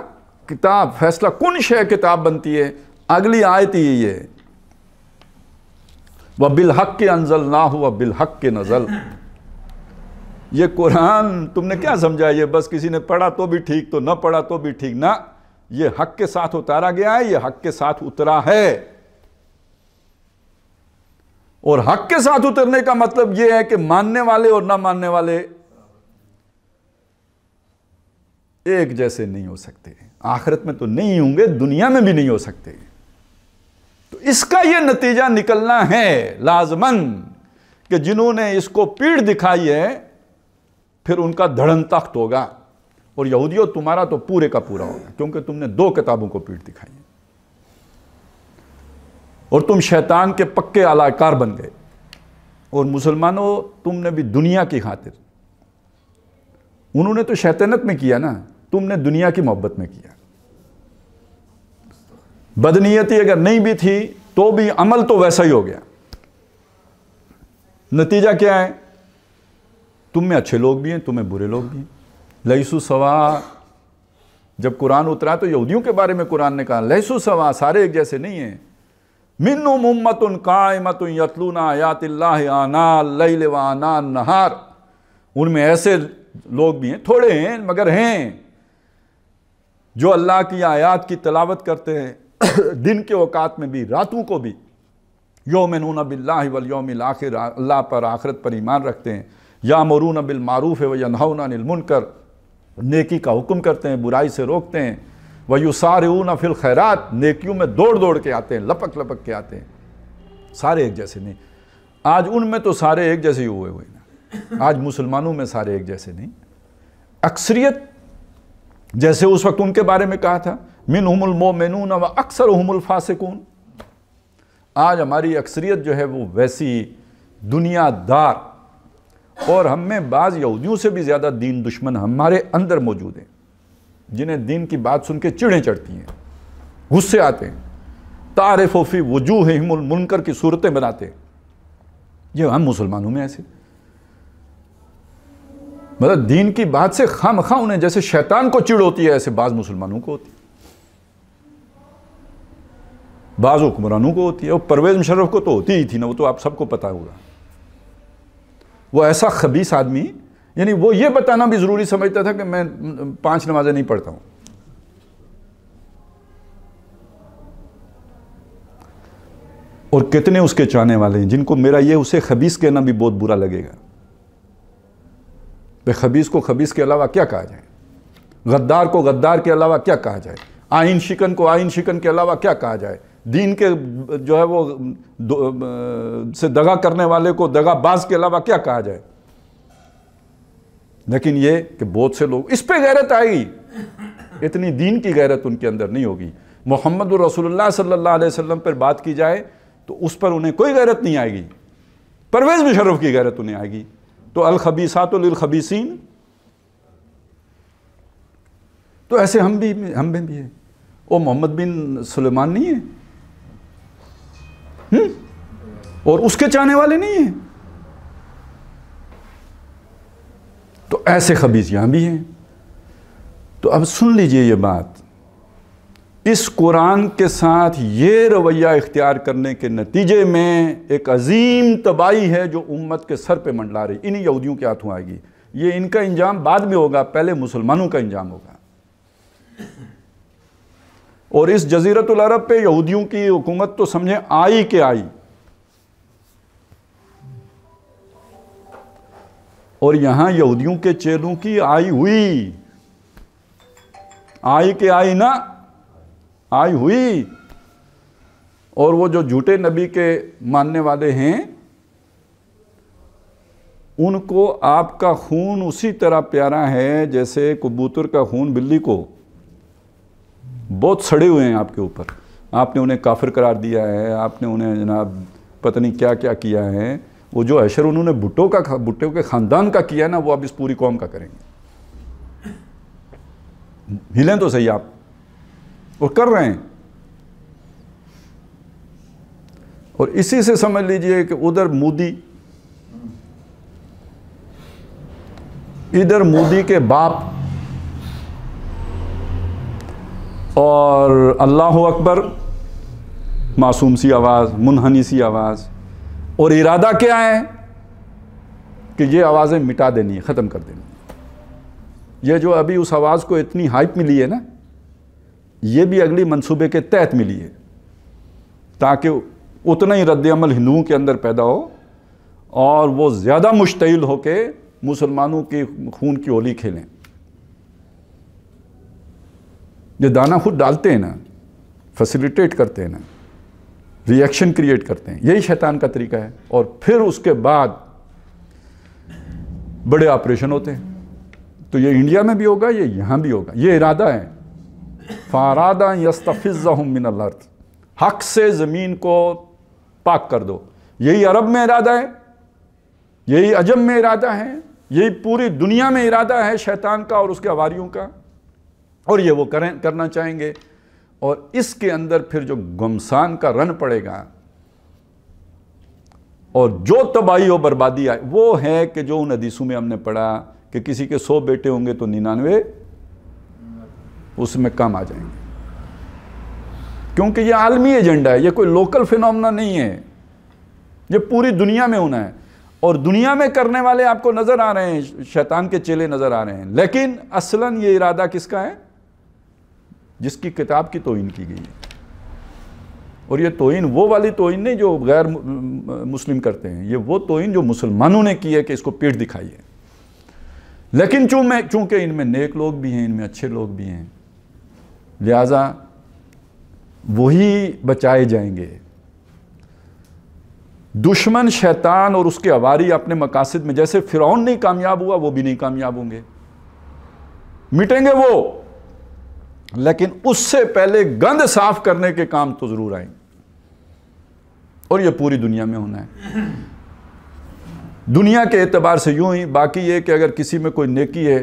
Speaker 1: किताब फैसला कौन शह किताब बनती है अगली आयत ही ये वह बिलहक के अंजल ना हो वह बिलहक के नज़ल ये कुरान तुमने क्या समझा ये बस किसी ने पढ़ा तो भी ठीक तो ना पढ़ा तो भी ठीक ना ये हक के साथ उतारा गया है ये हक के साथ उतरा है और हक के साथ उतरने का मतलब यह है कि मानने वाले और ना मानने वाले एक जैसे नहीं हो सकते आखिरत में तो नहीं होंगे दुनिया में भी नहीं हो सकते तो इसका यह नतीजा निकलना है लाजमन कि जिन्होंने इसको पीड़ दिखाई है फिर उनका धड़न तख्त होगा और यहूदियों तुम्हारा तो पूरे का पूरा होगा क्योंकि तुमने दो किताबों को पीठ दिखाई है और तुम शैतान के पक्के अलाकार बन गए और मुसलमानों तुमने भी दुनिया की खातिर उन्होंने तो शैतानत में किया ना तुमने दुनिया की मोहब्बत में किया बदनीयती अगर नहीं भी थी तो भी अमल तो वैसा ही हो गया नतीजा क्या है तुम में अच्छे लोग भी हैं तुम में बुरे लोग भी हैं लहसु सवा जब कुरान उतरा तो यहूदियों के बारे में कुरान ने कहा लहसु सवा सारे एक जैसे नहीं हैं मिनु मम्मत उन कायमत यतलूना आयातिल्ला आना लई आना नहार उनमें ऐसे लोग भी हैं थोड़े हैं मगर हैं जो अल्लाह की आयात की तलावत करते हैं दिन के अवकात में भी रातों को भी अबिल्ला वल योम आखिर अल्लाह पर आखरत पर ईमान रखते हैं या मरून है व मुनकर नेकी का हुक्म करते हैं बुराई से रोकते हैं वयुसारऊन फिल खैरात नेकियों में दौड़ दौड़ के आते हैं लपक लपक के आते हैं सारे एक जैसे नहीं आज उनमें तो सारे एक जैसे ही हुए हुए ना आज मुसलमानों में सारे एक जैसे नहीं अक्सरियत जैसे उस वक्त उनके बारे में कहा था मिन हमल ना व अक्सर हमल फासिकून आज हमारी अक्सरियत जो है वो वैसी दुनियादार और हम में बाज़ यहूदियों से भी ज़्यादा दीन दुश्मन हमारे अंदर मौजूद हैं जिन्हें दीन की बात सुन के चिड़ें चढ़ती हैं गुस्से आते हैं फोफी वजूह हिमुल मुनकर की सूरतें बनाते हैं ये हम मुसलमानों में ऐसे मतलब दीन की बात से खाम खा उन्हें जैसे शैतान को चिड़ होती है ऐसे बाज़ मुसलमानों को होती है बाज़ हुक्मरानों को होती है और परवेज़ मुशर्रफ को तो होती ही थी ना वो तो आप सबको पता होगा वो ऐसा खबीस आदमी यानी वो ये बताना भी ज़रूरी समझता था कि मैं पांच नमाजें नहीं पढ़ता हूं और कितने उसके चाहने वाले हैं जिनको मेरा ये उसे खबीस कहना भी बहुत बुरा लगेगा भाई खबीस को खबीस के अलावा क्या कहा जाए गद्दार को गद्दार के अलावा क्या कहा जाए आइन शिकन को आइन शिकन के अलावा क्या कहा जाए दीन के जो है वो से दगा करने वाले को दगाबाज के अलावा क्या कहा जाए लेकिन ये कि बहुत से लोग इस पर गैरत आएगी इतनी दीन की गैरत उनके अंदर नहीं होगी मोहम्मद रसोल्ला सल्ला वसम पर बात की जाए तो उस पर उन्हें कोई गैरत नहीं आएगी परवेज़ मुशरफ की गैरत उन्हें आएगी तो अलखबीसातुलखबीसिन तो ऐसे हम भी हम भी, भी हैं वो मोहम्मद बिन सलेमान नहीं है हुँ? हम्म? और उसके चाहने वाले नहीं हैं ऐसे खबीज यहाँ भी हैं तो अब सुन लीजिए ये बात इस कुरान के साथ ये रवैया इख्तियार करने के नतीजे में एक अजीम तबाही है जो उम्मत के सर पे मंडला रही इन यहूदियों के हाथों आएगी ये इनका इंजाम बाद में होगा पहले मुसलमानों का इंजाम होगा और इस जजीरतुल अरब पे यहूदियों की हुकूमत तो समझें आई के आई और यहां यहूदियों के चेलों की आई हुई आई के आई ना आई हुई और वो जो झूठे नबी के मानने वाले हैं उनको आपका खून उसी तरह प्यारा है जैसे कबूतर का खून बिल्ली को बहुत सड़े हुए हैं आपके ऊपर आपने उन्हें काफिर करार दिया है आपने उन्हें जनाब पत्नी क्या क्या किया है वो जो अशर उन्होंने भुट्टो का भुट्टो के ख़ानदान का किया ना वो अब इस पूरी कौम का करेंगे हिलें तो सही आप और कर रहे हैं और इसी से समझ लीजिए कि उधर मोदी इधर मोदी के बाप और अल्लाह अकबर मासूम सी आवाज़ मुनहनी सी आवाज़ और इरादा क्या है कि ये आवाज़ें मिटा देनी है ख़त्म कर देनी ये जो अभी उस आवाज़ को इतनी हाइप मिली है ना ये भी अगली मंसूबे के तहत मिली है ताकि उतना ही रद्दमल हिंदुओं के अंदर पैदा हो और वो ज़्यादा मुश्तिल हो के मुसलमानों की खून की होली खेलें ये दाना खुद डालते हैं ना फैसिलिटेट करते हैं ना रिएक्शन क्रिएट करते हैं यही शैतान का तरीका है और फिर उसके बाद बड़े ऑपरेशन होते हैं तो ये इंडिया में भी होगा ये यहां भी होगा ये इरादा है फारादा यस्तफ़िज़ा मिन अर्थ हक से ज़मीन को पाक कर दो यही अरब में इरादा है यही अजम में इरादा है यही पूरी दुनिया में इरादा है शैतान का और उसके आवारियों का और ये वो करें करना चाहेंगे और इसके अंदर फिर जो गमसान का रन पड़ेगा और जो तबाही और बर्बादी आए वो है कि जो उन हदीसों में हमने पढ़ा कि किसी के सौ बेटे होंगे तो निन्यानवे उसमें कम आ जाएंगे क्योंकि ये आलमी एजेंडा है ये कोई लोकल फिनोमना नहीं है ये पूरी दुनिया में होना है और दुनिया में करने वाले आपको नज़र आ रहे हैं शैतान के चेले नज़र आ रहे हैं लेकिन असलन ये इरादा किसका है जिसकी किताब की तोहन की गई है और ये तोहन वो वाली तोहन नहीं जो गैर मुस्लिम करते हैं ये वो तोहन जो मुसलमानों ने की है कि इसको पेट दिखाई है लेकिन मैं चूंकि इनमें नेक लोग भी हैं इनमें अच्छे लोग भी हैं लिहाजा वही बचाए जाएंगे दुश्मन शैतान और उसके अवारी अपने मकासद में जैसे फ़िरौन नहीं कामयाब हुआ वो भी नहीं कामयाब होंगे मिटेंगे वो लेकिन उससे पहले गंद साफ करने के काम तो ज़रूर आएंगे और ये पूरी दुनिया में होना है दुनिया के एतबार से यूं ही बाकी ये कि अगर किसी में कोई नेकी है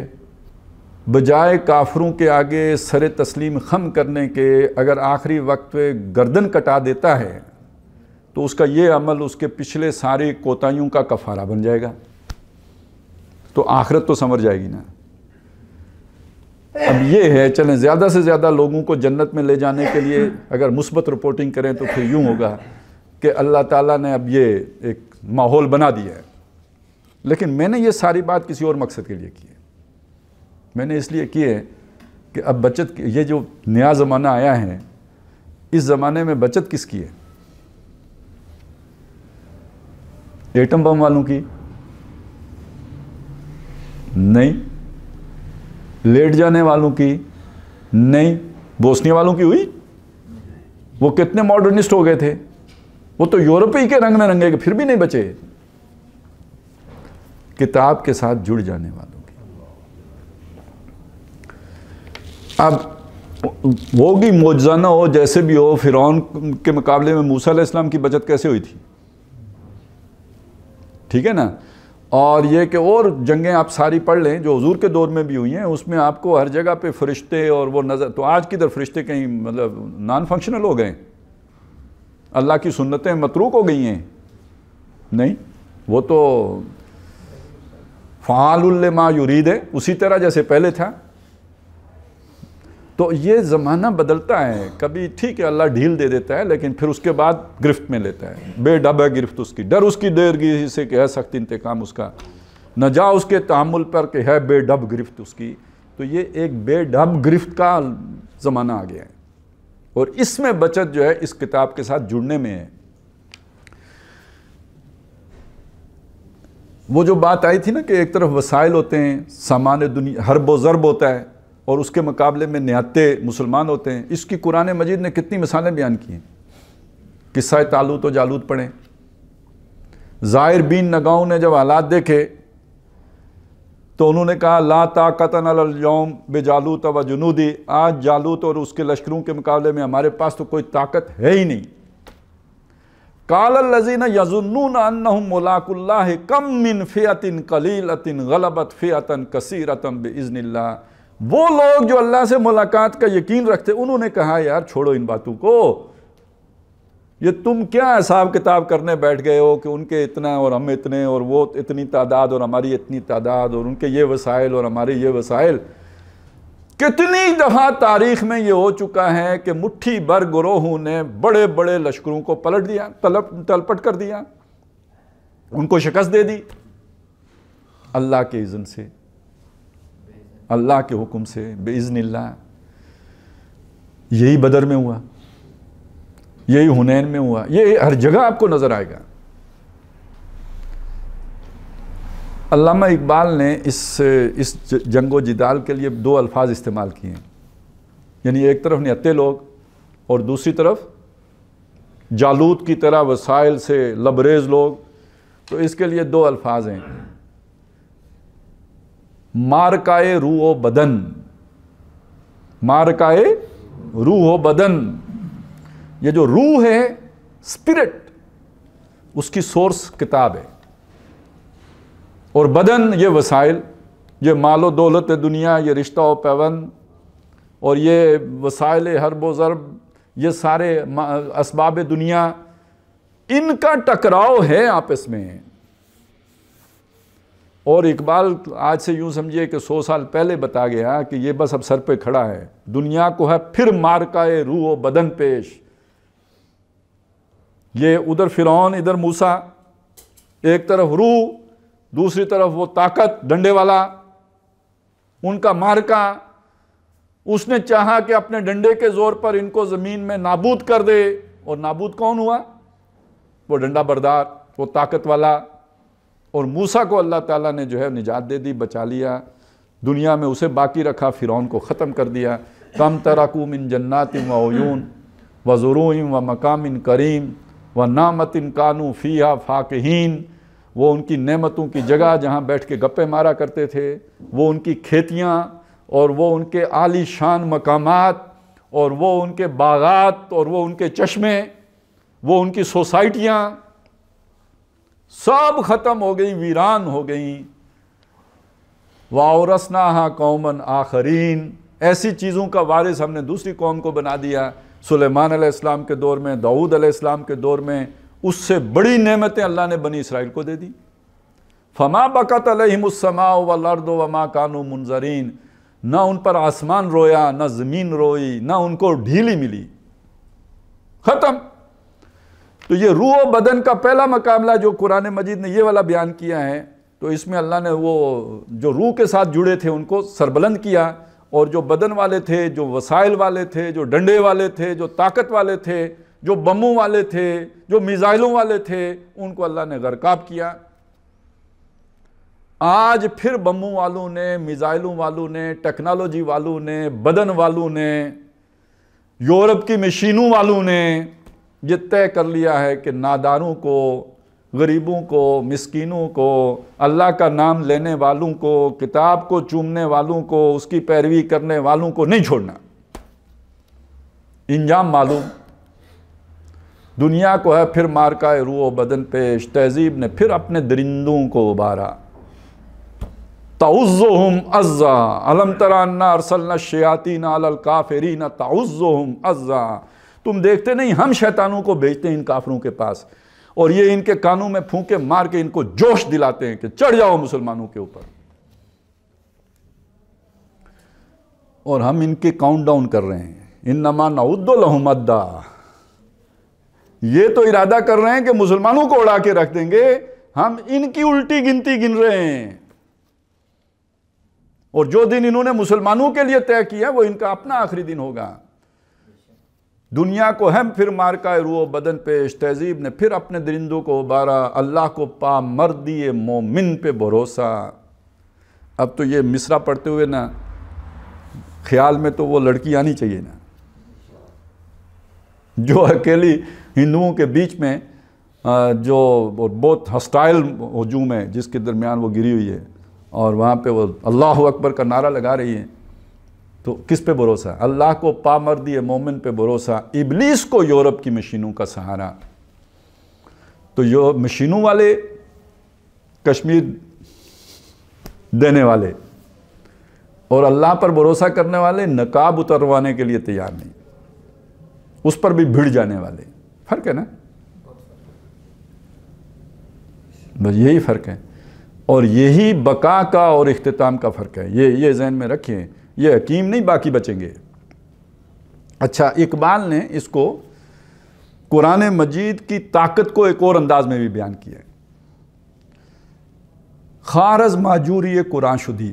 Speaker 1: बजाय काफरों के आगे सर तस्लीम खम करने के अगर आखिरी वक्त पे गर्दन कटा देता है तो उसका ये अमल उसके पिछले सारी कोताहीयों का कफारा बन जाएगा तो आखिरत तो समझ जाएगी ना अब ये है चलें ज़्यादा से ज़्यादा लोगों को जन्नत में ले जाने के लिए अगर मुस्बत रिपोर्टिंग करें तो फिर यूँ होगा कि अल्लाह ताला ने अब ये एक माहौल बना दिया है लेकिन मैंने ये सारी बात किसी और मकसद के लिए की है मैंने इसलिए किए कि अब बचत ये जो नया ज़माना आया है इस ज़माने में बचत किसकी है एटम बम वालों की नहीं लेट जाने वालों की नहीं बोस्निया वालों की हुई वो कितने मॉडर्निस्ट हो गए थे वो तो यूरोपी के रंग में रंगे फिर भी नहीं बचे किताब के साथ जुड़ जाने वालों की अब वो भी मोजाना हो जैसे भी हो फिर के मुकाबले में मूसा इस्लाम की बचत कैसे हुई थी ठीक है ना और ये कि और जंगें आप सारी पढ़ लें जो हजूर के दौर में भी हुई हैं उसमें आपको हर जगह पे फरिश्ते और वो नज़र तो आज की दर फरिश्ते कहीं मतलब नॉन फंक्शनल हो गए अल्लाह की सुन्नतें मतरूक हो गई हैं नहीं वो तो फ़ाल मा है उसी तरह जैसे पहले था तो ये ज़माना बदलता है कभी ठीक है अल्लाह ढील दे देता है लेकिन फिर उसके बाद गिरफ्त में लेता है बेडब है गिरफ्त उसकी डर उसकी देरगी से कि है सख्त इंतकाम उसका न जा उसके तामुल पर कि है बेडब गिरफ्त उसकी तो ये एक बेडब गिरफ्त का ज़माना आ गया है और इसमें बचत जो है इस किताब के साथ जुड़ने में है वो जो बात आई थी ना कि एक तरफ वसाइल होते हैं सामान्य दुनिया हर बो ज़रब होता है और उसके मुकाबले में न्याते मुसलमान होते हैं इसकी कुरान मजीद ने कितनी मिसालें बयान की हैं किस्सा तालूत और जालूत पढ़े ज़ाहिर बीन नगाओं ने जब हालात देखे तो उन्होंने कहा ला ताकतन अलयौम बे जालूत व जुनूदी आज जालूत और उसके लश्करों के मुकाबले में हमारे पास तो कोई ताकत है ही नहीं कालजीन यजुन मोलाकुल्ला कम मिन फ़ियतिन कलीलतिन गलबत फ़ियतन कसीरतम बज़न वो लोग जो अल्लाह से मुलाकात का यकीन रखते उन्होंने कहा यार छोड़ो इन बातों को ये तुम क्या हिसाब किताब करने बैठ गए हो कि उनके इतना और हम इतने और वो इतनी तादाद और हमारी इतनी तादाद और उनके ये वसाइल और हमारे ये वसाइल कितनी दफ़ा तारीख में ये हो चुका है कि मुट्ठी भर ग्रोहों ने बड़े बड़े लश्करों को पलट दिया तलप तलपट कर दिया उनको शिकस्त दे दी अल्लाह के इज़न से अल्लाह के हुक्म से बेज़नल्ला यही बदर में हुआ यही हुनैन में हुआ ये हर जगह आपको नज़र आएगा अल्लामा इकबाल ने इस इस जंगो जिदाल के लिए दो अल्फाज इस्तेमाल किए हैं यानी एक तरफ निहत्ते लोग और दूसरी तरफ जालूत की तरह वसाइल से लबरेज लोग तो इसके लिए दो अल्फाज हैं मारकाए रूह बदन मारकाए रूह बदन ये जो रूह है स्पिरिट उसकी सोर्स किताब है और बदन ये वसाइल ये मालो दौलत दुनिया ये रिश्ता व पैवन और ये वसाइल हर ज़रब ये सारे असबाब दुनिया इनका टकराव है आपस में और इकबाल आज से यूं समझिए कि सौ साल पहले बता गया कि ये बस अब सर पे खड़ा है दुनिया को है फिर मार का ए रूह बदन पेश ये उधर फिरौन इधर मूसा एक तरफ रूह दूसरी तरफ वो ताकत डंडे वाला उनका मारका उसने चाहा कि अपने डंडे के ज़ोर पर इनको ज़मीन में नाबूद कर दे और नाबूद कौन हुआ वो डंडा बरदार वो ताकत वाला और मूसा को अल्लाह ताला ने जो है निजात दे दी बचा लिया दुनिया में उसे बाकी रखा फ़िरौन को ख़त्म कर दिया कम तरकुम इन जन्नात वयून व ज़रूम व मकाम करीम व नामत कानू फ़िया फ़ाकहीन वो उनकी नेमतों की जगह जहाँ बैठ के गप्पे मारा करते थे वो उनकी खेतियाँ और वो उनके आली शान मकाम और वो उनके बागात और वो उनके चश्मे वो उनकी सोसाइटियाँ सब ख़त्म हो गई वीरान हो गई वाओरसना कौमन आखरीन ऐसी चीज़ों का वारिस हमने दूसरी कौम को बना दिया सुलेमान इस्लाम के दौर में दाऊद इस्लाम के दौर में उससे बड़ी नेमतें अल्लाह ने बनी इसराइल को दे दी फमा बकत अलहमसमा वर्द वमा कानू मुनजरीन ना उन पर आसमान रोया ना ज़मीन रोई ना उनको ढीली मिली ख़त्म तो ये रूह बदन का पहला मुकाबला जो कुरान मजीद ने ये वाला बयान किया है तो इसमें अल्लाह ने वो जो रूह के साथ जुड़े थे उनको सरबलंद किया और जो बदन वाले थे जो वसाइल वाले थे जो डंडे वाले थे जो ताकत वाले थे जो बमों वाले थे जो मिज़ाइलों वाले थे उनको अल्लाह ने गरकाब किया आज फिर बमों वालों ने मिज़ाइलों वालों ने टेक्नोलॉजी वालों ने बदन वालों ने यूरोप की मशीनों वालों ने ये तय कर लिया है कि नादारों को गरीबों को मस्किनों को अल्लाह का नाम लेने वालों को किताब को चूमने वालों को उसकी पैरवी करने वालों को नहीं छोड़ना इंजाम मालूम दुनिया को है फिर मार का रूह बदन पेश तहजीब ने फिर अपने दरिंदों को उबारा हम अज़ा अलम तरान्ना अरसलना शयातीन अलकाफ़रीना हम अज़ा तुम देखते नहीं हम शैतानों को भेजते हैं इन काफरों के पास और ये इनके कानों में फूके मार के इनको जोश दिलाते हैं कि चढ़ जाओ मुसलमानों के ऊपर और हम इनके काउंट डाउन कर रहे हैं इन नमा नाउद्दोलहमदा ये तो इरादा कर रहे हैं कि मुसलमानों को उड़ा के रख देंगे हम इनकी उल्टी गिनती गिन रहे हैं और जो दिन इन्होंने मुसलमानों के लिए तय किया वो इनका अपना आखिरी दिन होगा दुनिया को हम फिर मार का रू बदन पेश तहजीब ने फिर अपने दरिंदों को उबारा अल्लाह को पा मर दिए मोमिन पे भरोसा अब तो ये मिसरा पढ़ते हुए ना ख्याल में तो वो लड़की आनी चाहिए ना जो अकेली हिंदुओं के बीच में जो बहुत हस्टाइल हजूम है जिसके दरमियान वो गिरी हुई है और वहाँ पे वो अल्लाह अकबर का नारा लगा रही है तो किस पे भरोसा अल्लाह को पामर्दी मोमिन पे भरोसा इबलीस को यूरोप की मशीनों का सहारा तो यो मशीनों वाले कश्मीर देने वाले और अल्लाह पर भरोसा करने वाले नकाब उतरवाने के लिए तैयार नहीं उस पर भी भिड़ जाने वाले फ़र्क है ना बस यही फ़र्क है और यही बका का और अख्ताम का फ़र्क है ये ये जहन में रखें ये हकीम नहीं बाकी बचेंगे अच्छा इकबाल ने इसको कुरान मजीद की ताकत को एक और अंदाज में भी बयान किया है खारज माजूरी कुरान शुदी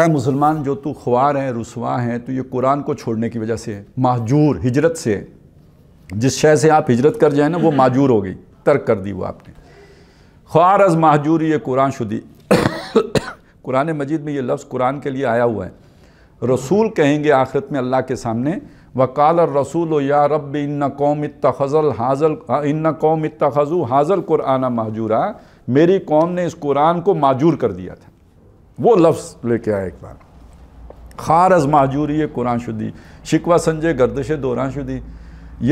Speaker 1: ए मुसलमान जो तू ख्वार हैं रसवा हैं तो ये कुरान को छोड़ने की वजह से माजूर हिजरत से जिस शय से आप हिजरत कर जाए ना वो माजूर हो गई तर्क कर दी वो आपने ख्वारज माजूरी कुरान शुदी कुरान मजीद में ये लफ्ज़ कुरान के लिए आया हुआ है रसूल कहेंगे आखिरत में अल्लाह के सामने वकाल रसूल या रब इन कौम तखज़ल हाजल इन कौम तखज़ु हाजल कुराना माजूरा मेरी कौम ने इस कुरान को माजूर कर दिया था वो लफ्ज़ लेके आया एक बार खारज माजूरी कुरान शुदी शिकवा संजय गर्दश दौरान शुदी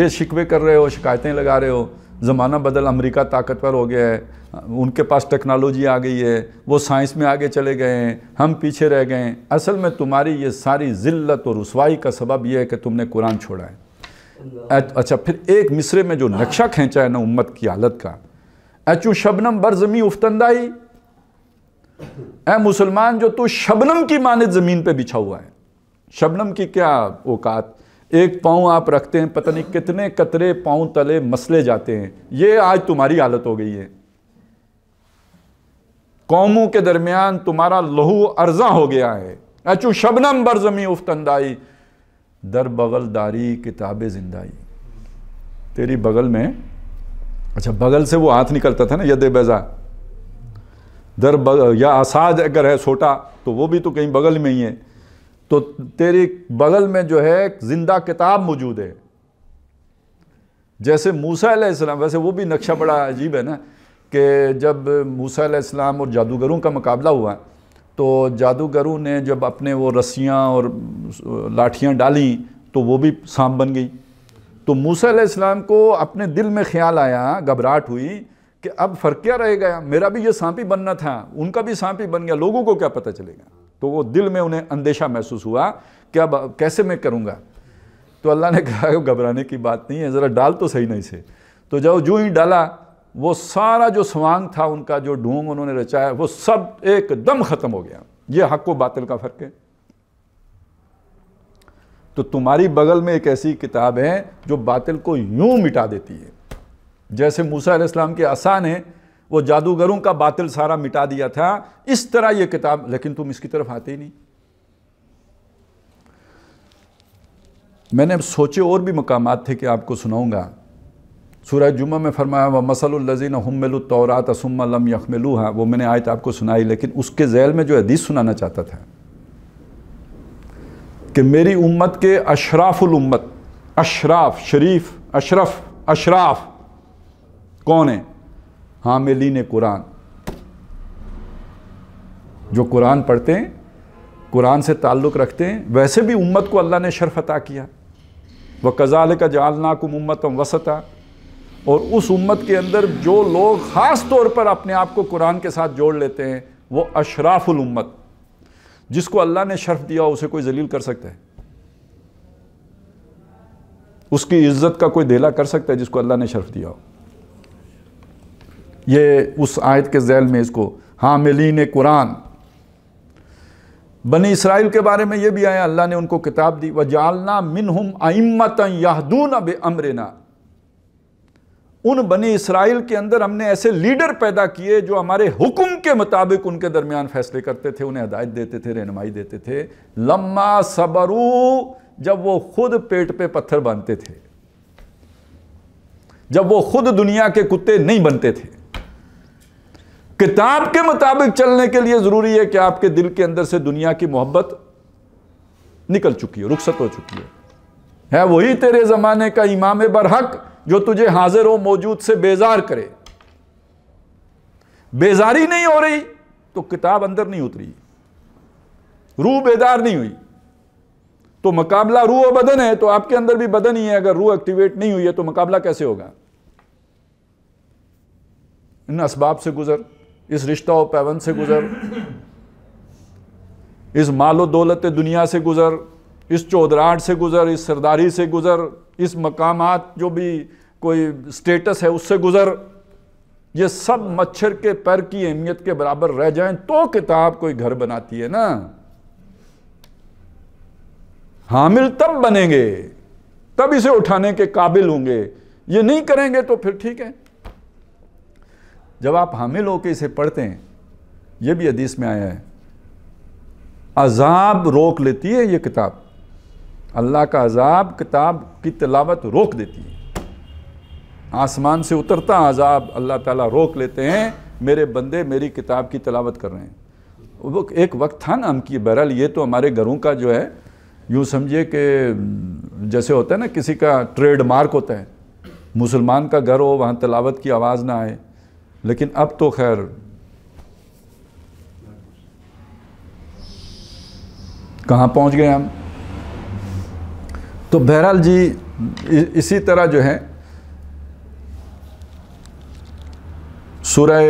Speaker 1: ये शिकवे कर रहे हो शिकायतें लगा रहे हो ज़माना बदल अमेरिका ताकतवर हो गया है उनके पास टेक्नोलॉजी आ गई है वो साइंस में आगे चले गए हैं हम पीछे रह गए हैं असल में तुम्हारी ये सारी ज़िल्लत और रसवाई का सबब यह है कि तुमने कुरान छोड़ा है अच्छा फिर एक मिसरे में जो नक्शा खींचा है ना उम्मत की हालत का एचू शबनम बर जमी उफ्तंदाई ए मुसलमान जो तू शबनम की मानद ज़मीन पर बिछा हुआ है शबनम की क्या औकात एक पाँव आप रखते हैं पता नहीं कितने कतरे पाँव तले मसले जाते हैं ये आज तुम्हारी हालत हो गई है कौमों के दरमियान तुम्हारा लहू अर्जा हो गया है अचू शबनम बरजमी तंदाई दर बगल दारी किताब जिंदाई तेरी बगल में अच्छा बगल से वो हाथ निकलता था ना यदे बेजा दर बगल या असाज अगर है छोटा तो वो भी तो कहीं बगल में ही है तो तेरे बगल में जो है ज़िंदा किताब मौजूद है जैसे मूसा इस्लाम वैसे वो भी नक्शा बड़ा अजीब है ना कि जब मूसा इस्लाम और जादूगरों का मुकाबला हुआ तो जादूगरों ने जब अपने वो रस्सियाँ और लाठियाँ डाली तो वो भी सांप बन गई तो मूसा इस्लाम को अपने दिल में ख्याल आया घबराहट हुई कि अब फ़र्क क्या रह गया मेरा भी ये सांप ही बनना था उनका भी सांप ही बन गया लोगों को क्या पता चलेगा तो वो दिल में उन्हें अंदेशा महसूस हुआ कि अब कैसे मैं करूँगा तो अल्लाह ने कहा घबराने की बात नहीं है ज़रा डाल तो सही नहीं से तो जब जो ही डाला वो सारा जो स्वांग था उनका जो ढोंग उन्होंने रचाया वो सब एकदम ख़त्म हो गया ये हक व बातिल का फ़र्क है तो तुम्हारी बगल में एक ऐसी किताब है जो बातिल को यूं मिटा देती है जैसे मूसा इस्लाम के आसान है वो जादूगरों का बातिल सारा मिटा दिया था इस तरह ये किताब लेकिन तुम इसकी तरफ आते ही नहीं मैंने सोचे और भी मकाम थे कि आपको सुनाऊंगा सूरह जुम्मा में फरमाया व मसलजीन हमलु तौरात असम यखमलू हाँ वो मैंने आयत आपको सुनाई लेकिन उसके जैल में जो हदीस सुनाना चाहता था कि मेरी उम्मत के अशराफुल उम्मत अशराफ शरीफ अशरफ अशराफ कौन है हामिलीन कुरान जो कुरान पढ़ते हैं कुरान से ताल्लुक़ रखते हैं वैसे भी उम्मत को अल्लाह ने शर्फ अता किया व कज़ाल का जालनाकुम उम्मत वसता और उस उम्मत के अंदर जो लोग ख़ास तौर पर अपने आप को कुरान के साथ जोड़ लेते हैं वो अशराफुल उम्मत जिसको अल्लाह ने शर्फ दिया उसे कोई जलील कर सकता है उसकी इज्जत का कोई देला कर सकता है जिसको अल्लाह ने शर्फ दिया हो ये उस आयत के जैल में इसको हामिलीन कुरान बनी इसराइल के बारे में ये भी आया अल्लाह ने उनको किताब दी व जालना मिनहम आइम्मत याहदून बे अमरना उन बनी इसराइल के अंदर हमने ऐसे लीडर पैदा किए जो हमारे हुक्म के मुताबिक उनके दरमियान फैसले करते थे उन्हें हदायत देते थे रहनमाई देते थे लम्मा सबरू जब वो खुद पेट पे पत्थर बांधते थे जब वो खुद दुनिया के कुत्ते नहीं बनते थे किताब के मुताबिक चलने के लिए ज़रूरी है कि आपके दिल के अंदर से दुनिया की मोहब्बत निकल चुकी है रुखसत हो चुकी है है वही तेरे ज़माने का इमाम बरहक जो तुझे हाजिर हो मौजूद से बेजार करे बेजारी नहीं हो रही तो किताब अंदर नहीं उतरी रूह बेदार नहीं हुई तो मुकाबला रूह और बदन है तो आपके अंदर भी बदन ही है अगर रूह एक्टिवेट नहीं हुई है तो मुकाबला कैसे होगा इन इसबाब से गुजर इस रिश्ता व पैवन से गुज़र इस मालो दौलत दुनिया से गुज़र इस चौधराहट से गुज़र इस सरदारी से गुज़र इस मकामात जो भी कोई स्टेटस है उससे गुज़र ये सब मच्छर के पैर की अहमियत के बराबर रह जाएं तो किताब कोई घर बनाती है ना हामिल तब बनेंगे तब इसे उठाने के काबिल होंगे ये नहीं करेंगे तो फिर ठीक है जब आप हामिल होकर इसे पढ़ते हैं यह भी हदीस में आया है अजाब रोक लेती है ये किताब अल्लाह का अजाब किताब की तलावत रोक देती है आसमान से उतरता अजाब अल्लाह ताला रोक लेते हैं मेरे बंदे मेरी किताब की तलावत कर रहे हैं वो एक वक्त था ना हम की बहरहाल ये तो हमारे घरों का जो है यूँ समझिए कि जैसे होता है ना किसी का ट्रेडमार्क होता है मुसलमान का घर हो वहाँ तलावत की आवाज़ ना आए लेकिन अब तो खैर कहाँ पहुँच गए हम तो बहरहाल जी इसी तरह जो है सूरह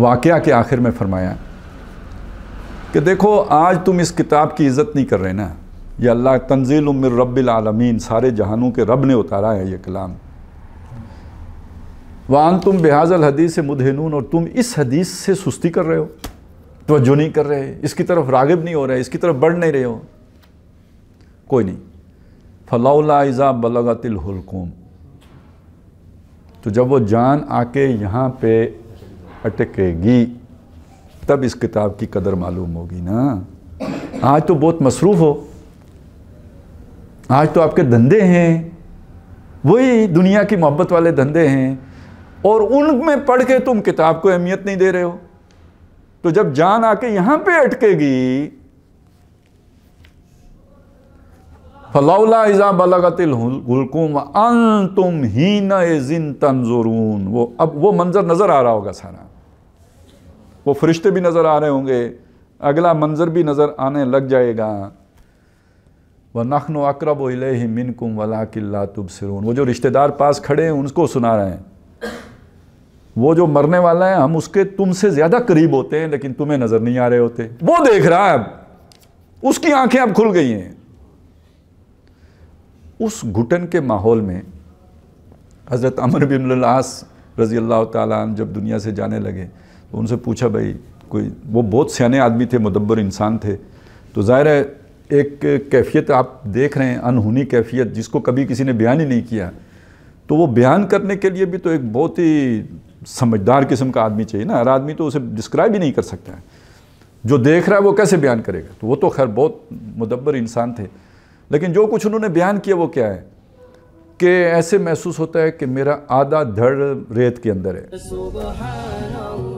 Speaker 1: वाक़ के आखिर में फरमाया कि देखो आज तुम इस किताब की इज़्ज़त नहीं कर रहे ना ये अल्लाह तंजील उमिर रब्बिल आलमीन सारे जहानों के रब ने उतारा है ये कलाम वान तुम बेहाजल हदीस मुदहनून और तुम इस हदीस से सुस्ती कर रहे हो तोज्जो नहीं कर रहे इसकी तरफ रागिब नहीं हो रहे इसकी तरफ बढ़ नहीं रहे हो कोई नहीं फ़लाउलाज़ा बलगतिलकुम तो जब वो जान आके यहाँ पे अटकेगी तब इस किताब की कदर मालूम होगी ना आज तो बहुत मसरूफ़ हो आज तो आपके धंधे हैं वही दुनिया की मोहब्बत वाले धंधे हैं और उनमें पढ़ के तुम किताब को अहमियत नहीं दे रहे हो तो जब जान आके यहां पे अटकेगी फलौला इजा बलगतिल गुलकुम अन तुम ही निन तंजोरून वो अब वो मंजर नज़र आ रहा होगा सारा वो फरिश्ते भी नज़र आ रहे होंगे अगला मंजर भी नज़र आने लग जाएगा व नखन अक्रब मिनकुम वला किल्ला तुब सिरून वो जो रिश्तेदार पास खड़े हैं उनको सुना रहे हैं वो जो मरने वाला है हम उसके तुमसे ज़्यादा करीब होते हैं लेकिन तुम्हें नज़र नहीं आ रहे होते वो देख रहा है अब उसकी आंखें अब खुल गई हैं उस घुटन के माहौल में हज़रत अमर बिमलास रज़ी अल्लाह तन जब दुनिया से जाने लगे तो उनसे पूछा भाई कोई वो बहुत सियाने आदमी थे मुदब्बर इंसान थे तो ज़ाहिर है एक कैफियत आप देख रहे हैं अनहोनी कैफियत जिसको कभी किसी ने बयान ही नहीं किया तो वो बयान करने के लिए भी तो एक बहुत ही समझदार किस्म का आदमी चाहिए ना हर आदमी तो उसे डिस्क्राइब ही नहीं कर सकता है जो देख रहा है वो कैसे बयान करेगा तो वो तो खैर बहुत मुदब्बर इंसान थे लेकिन जो कुछ उन्होंने बयान किया वो क्या है कि ऐसे महसूस होता है कि मेरा आधा धड़ रेत के अंदर है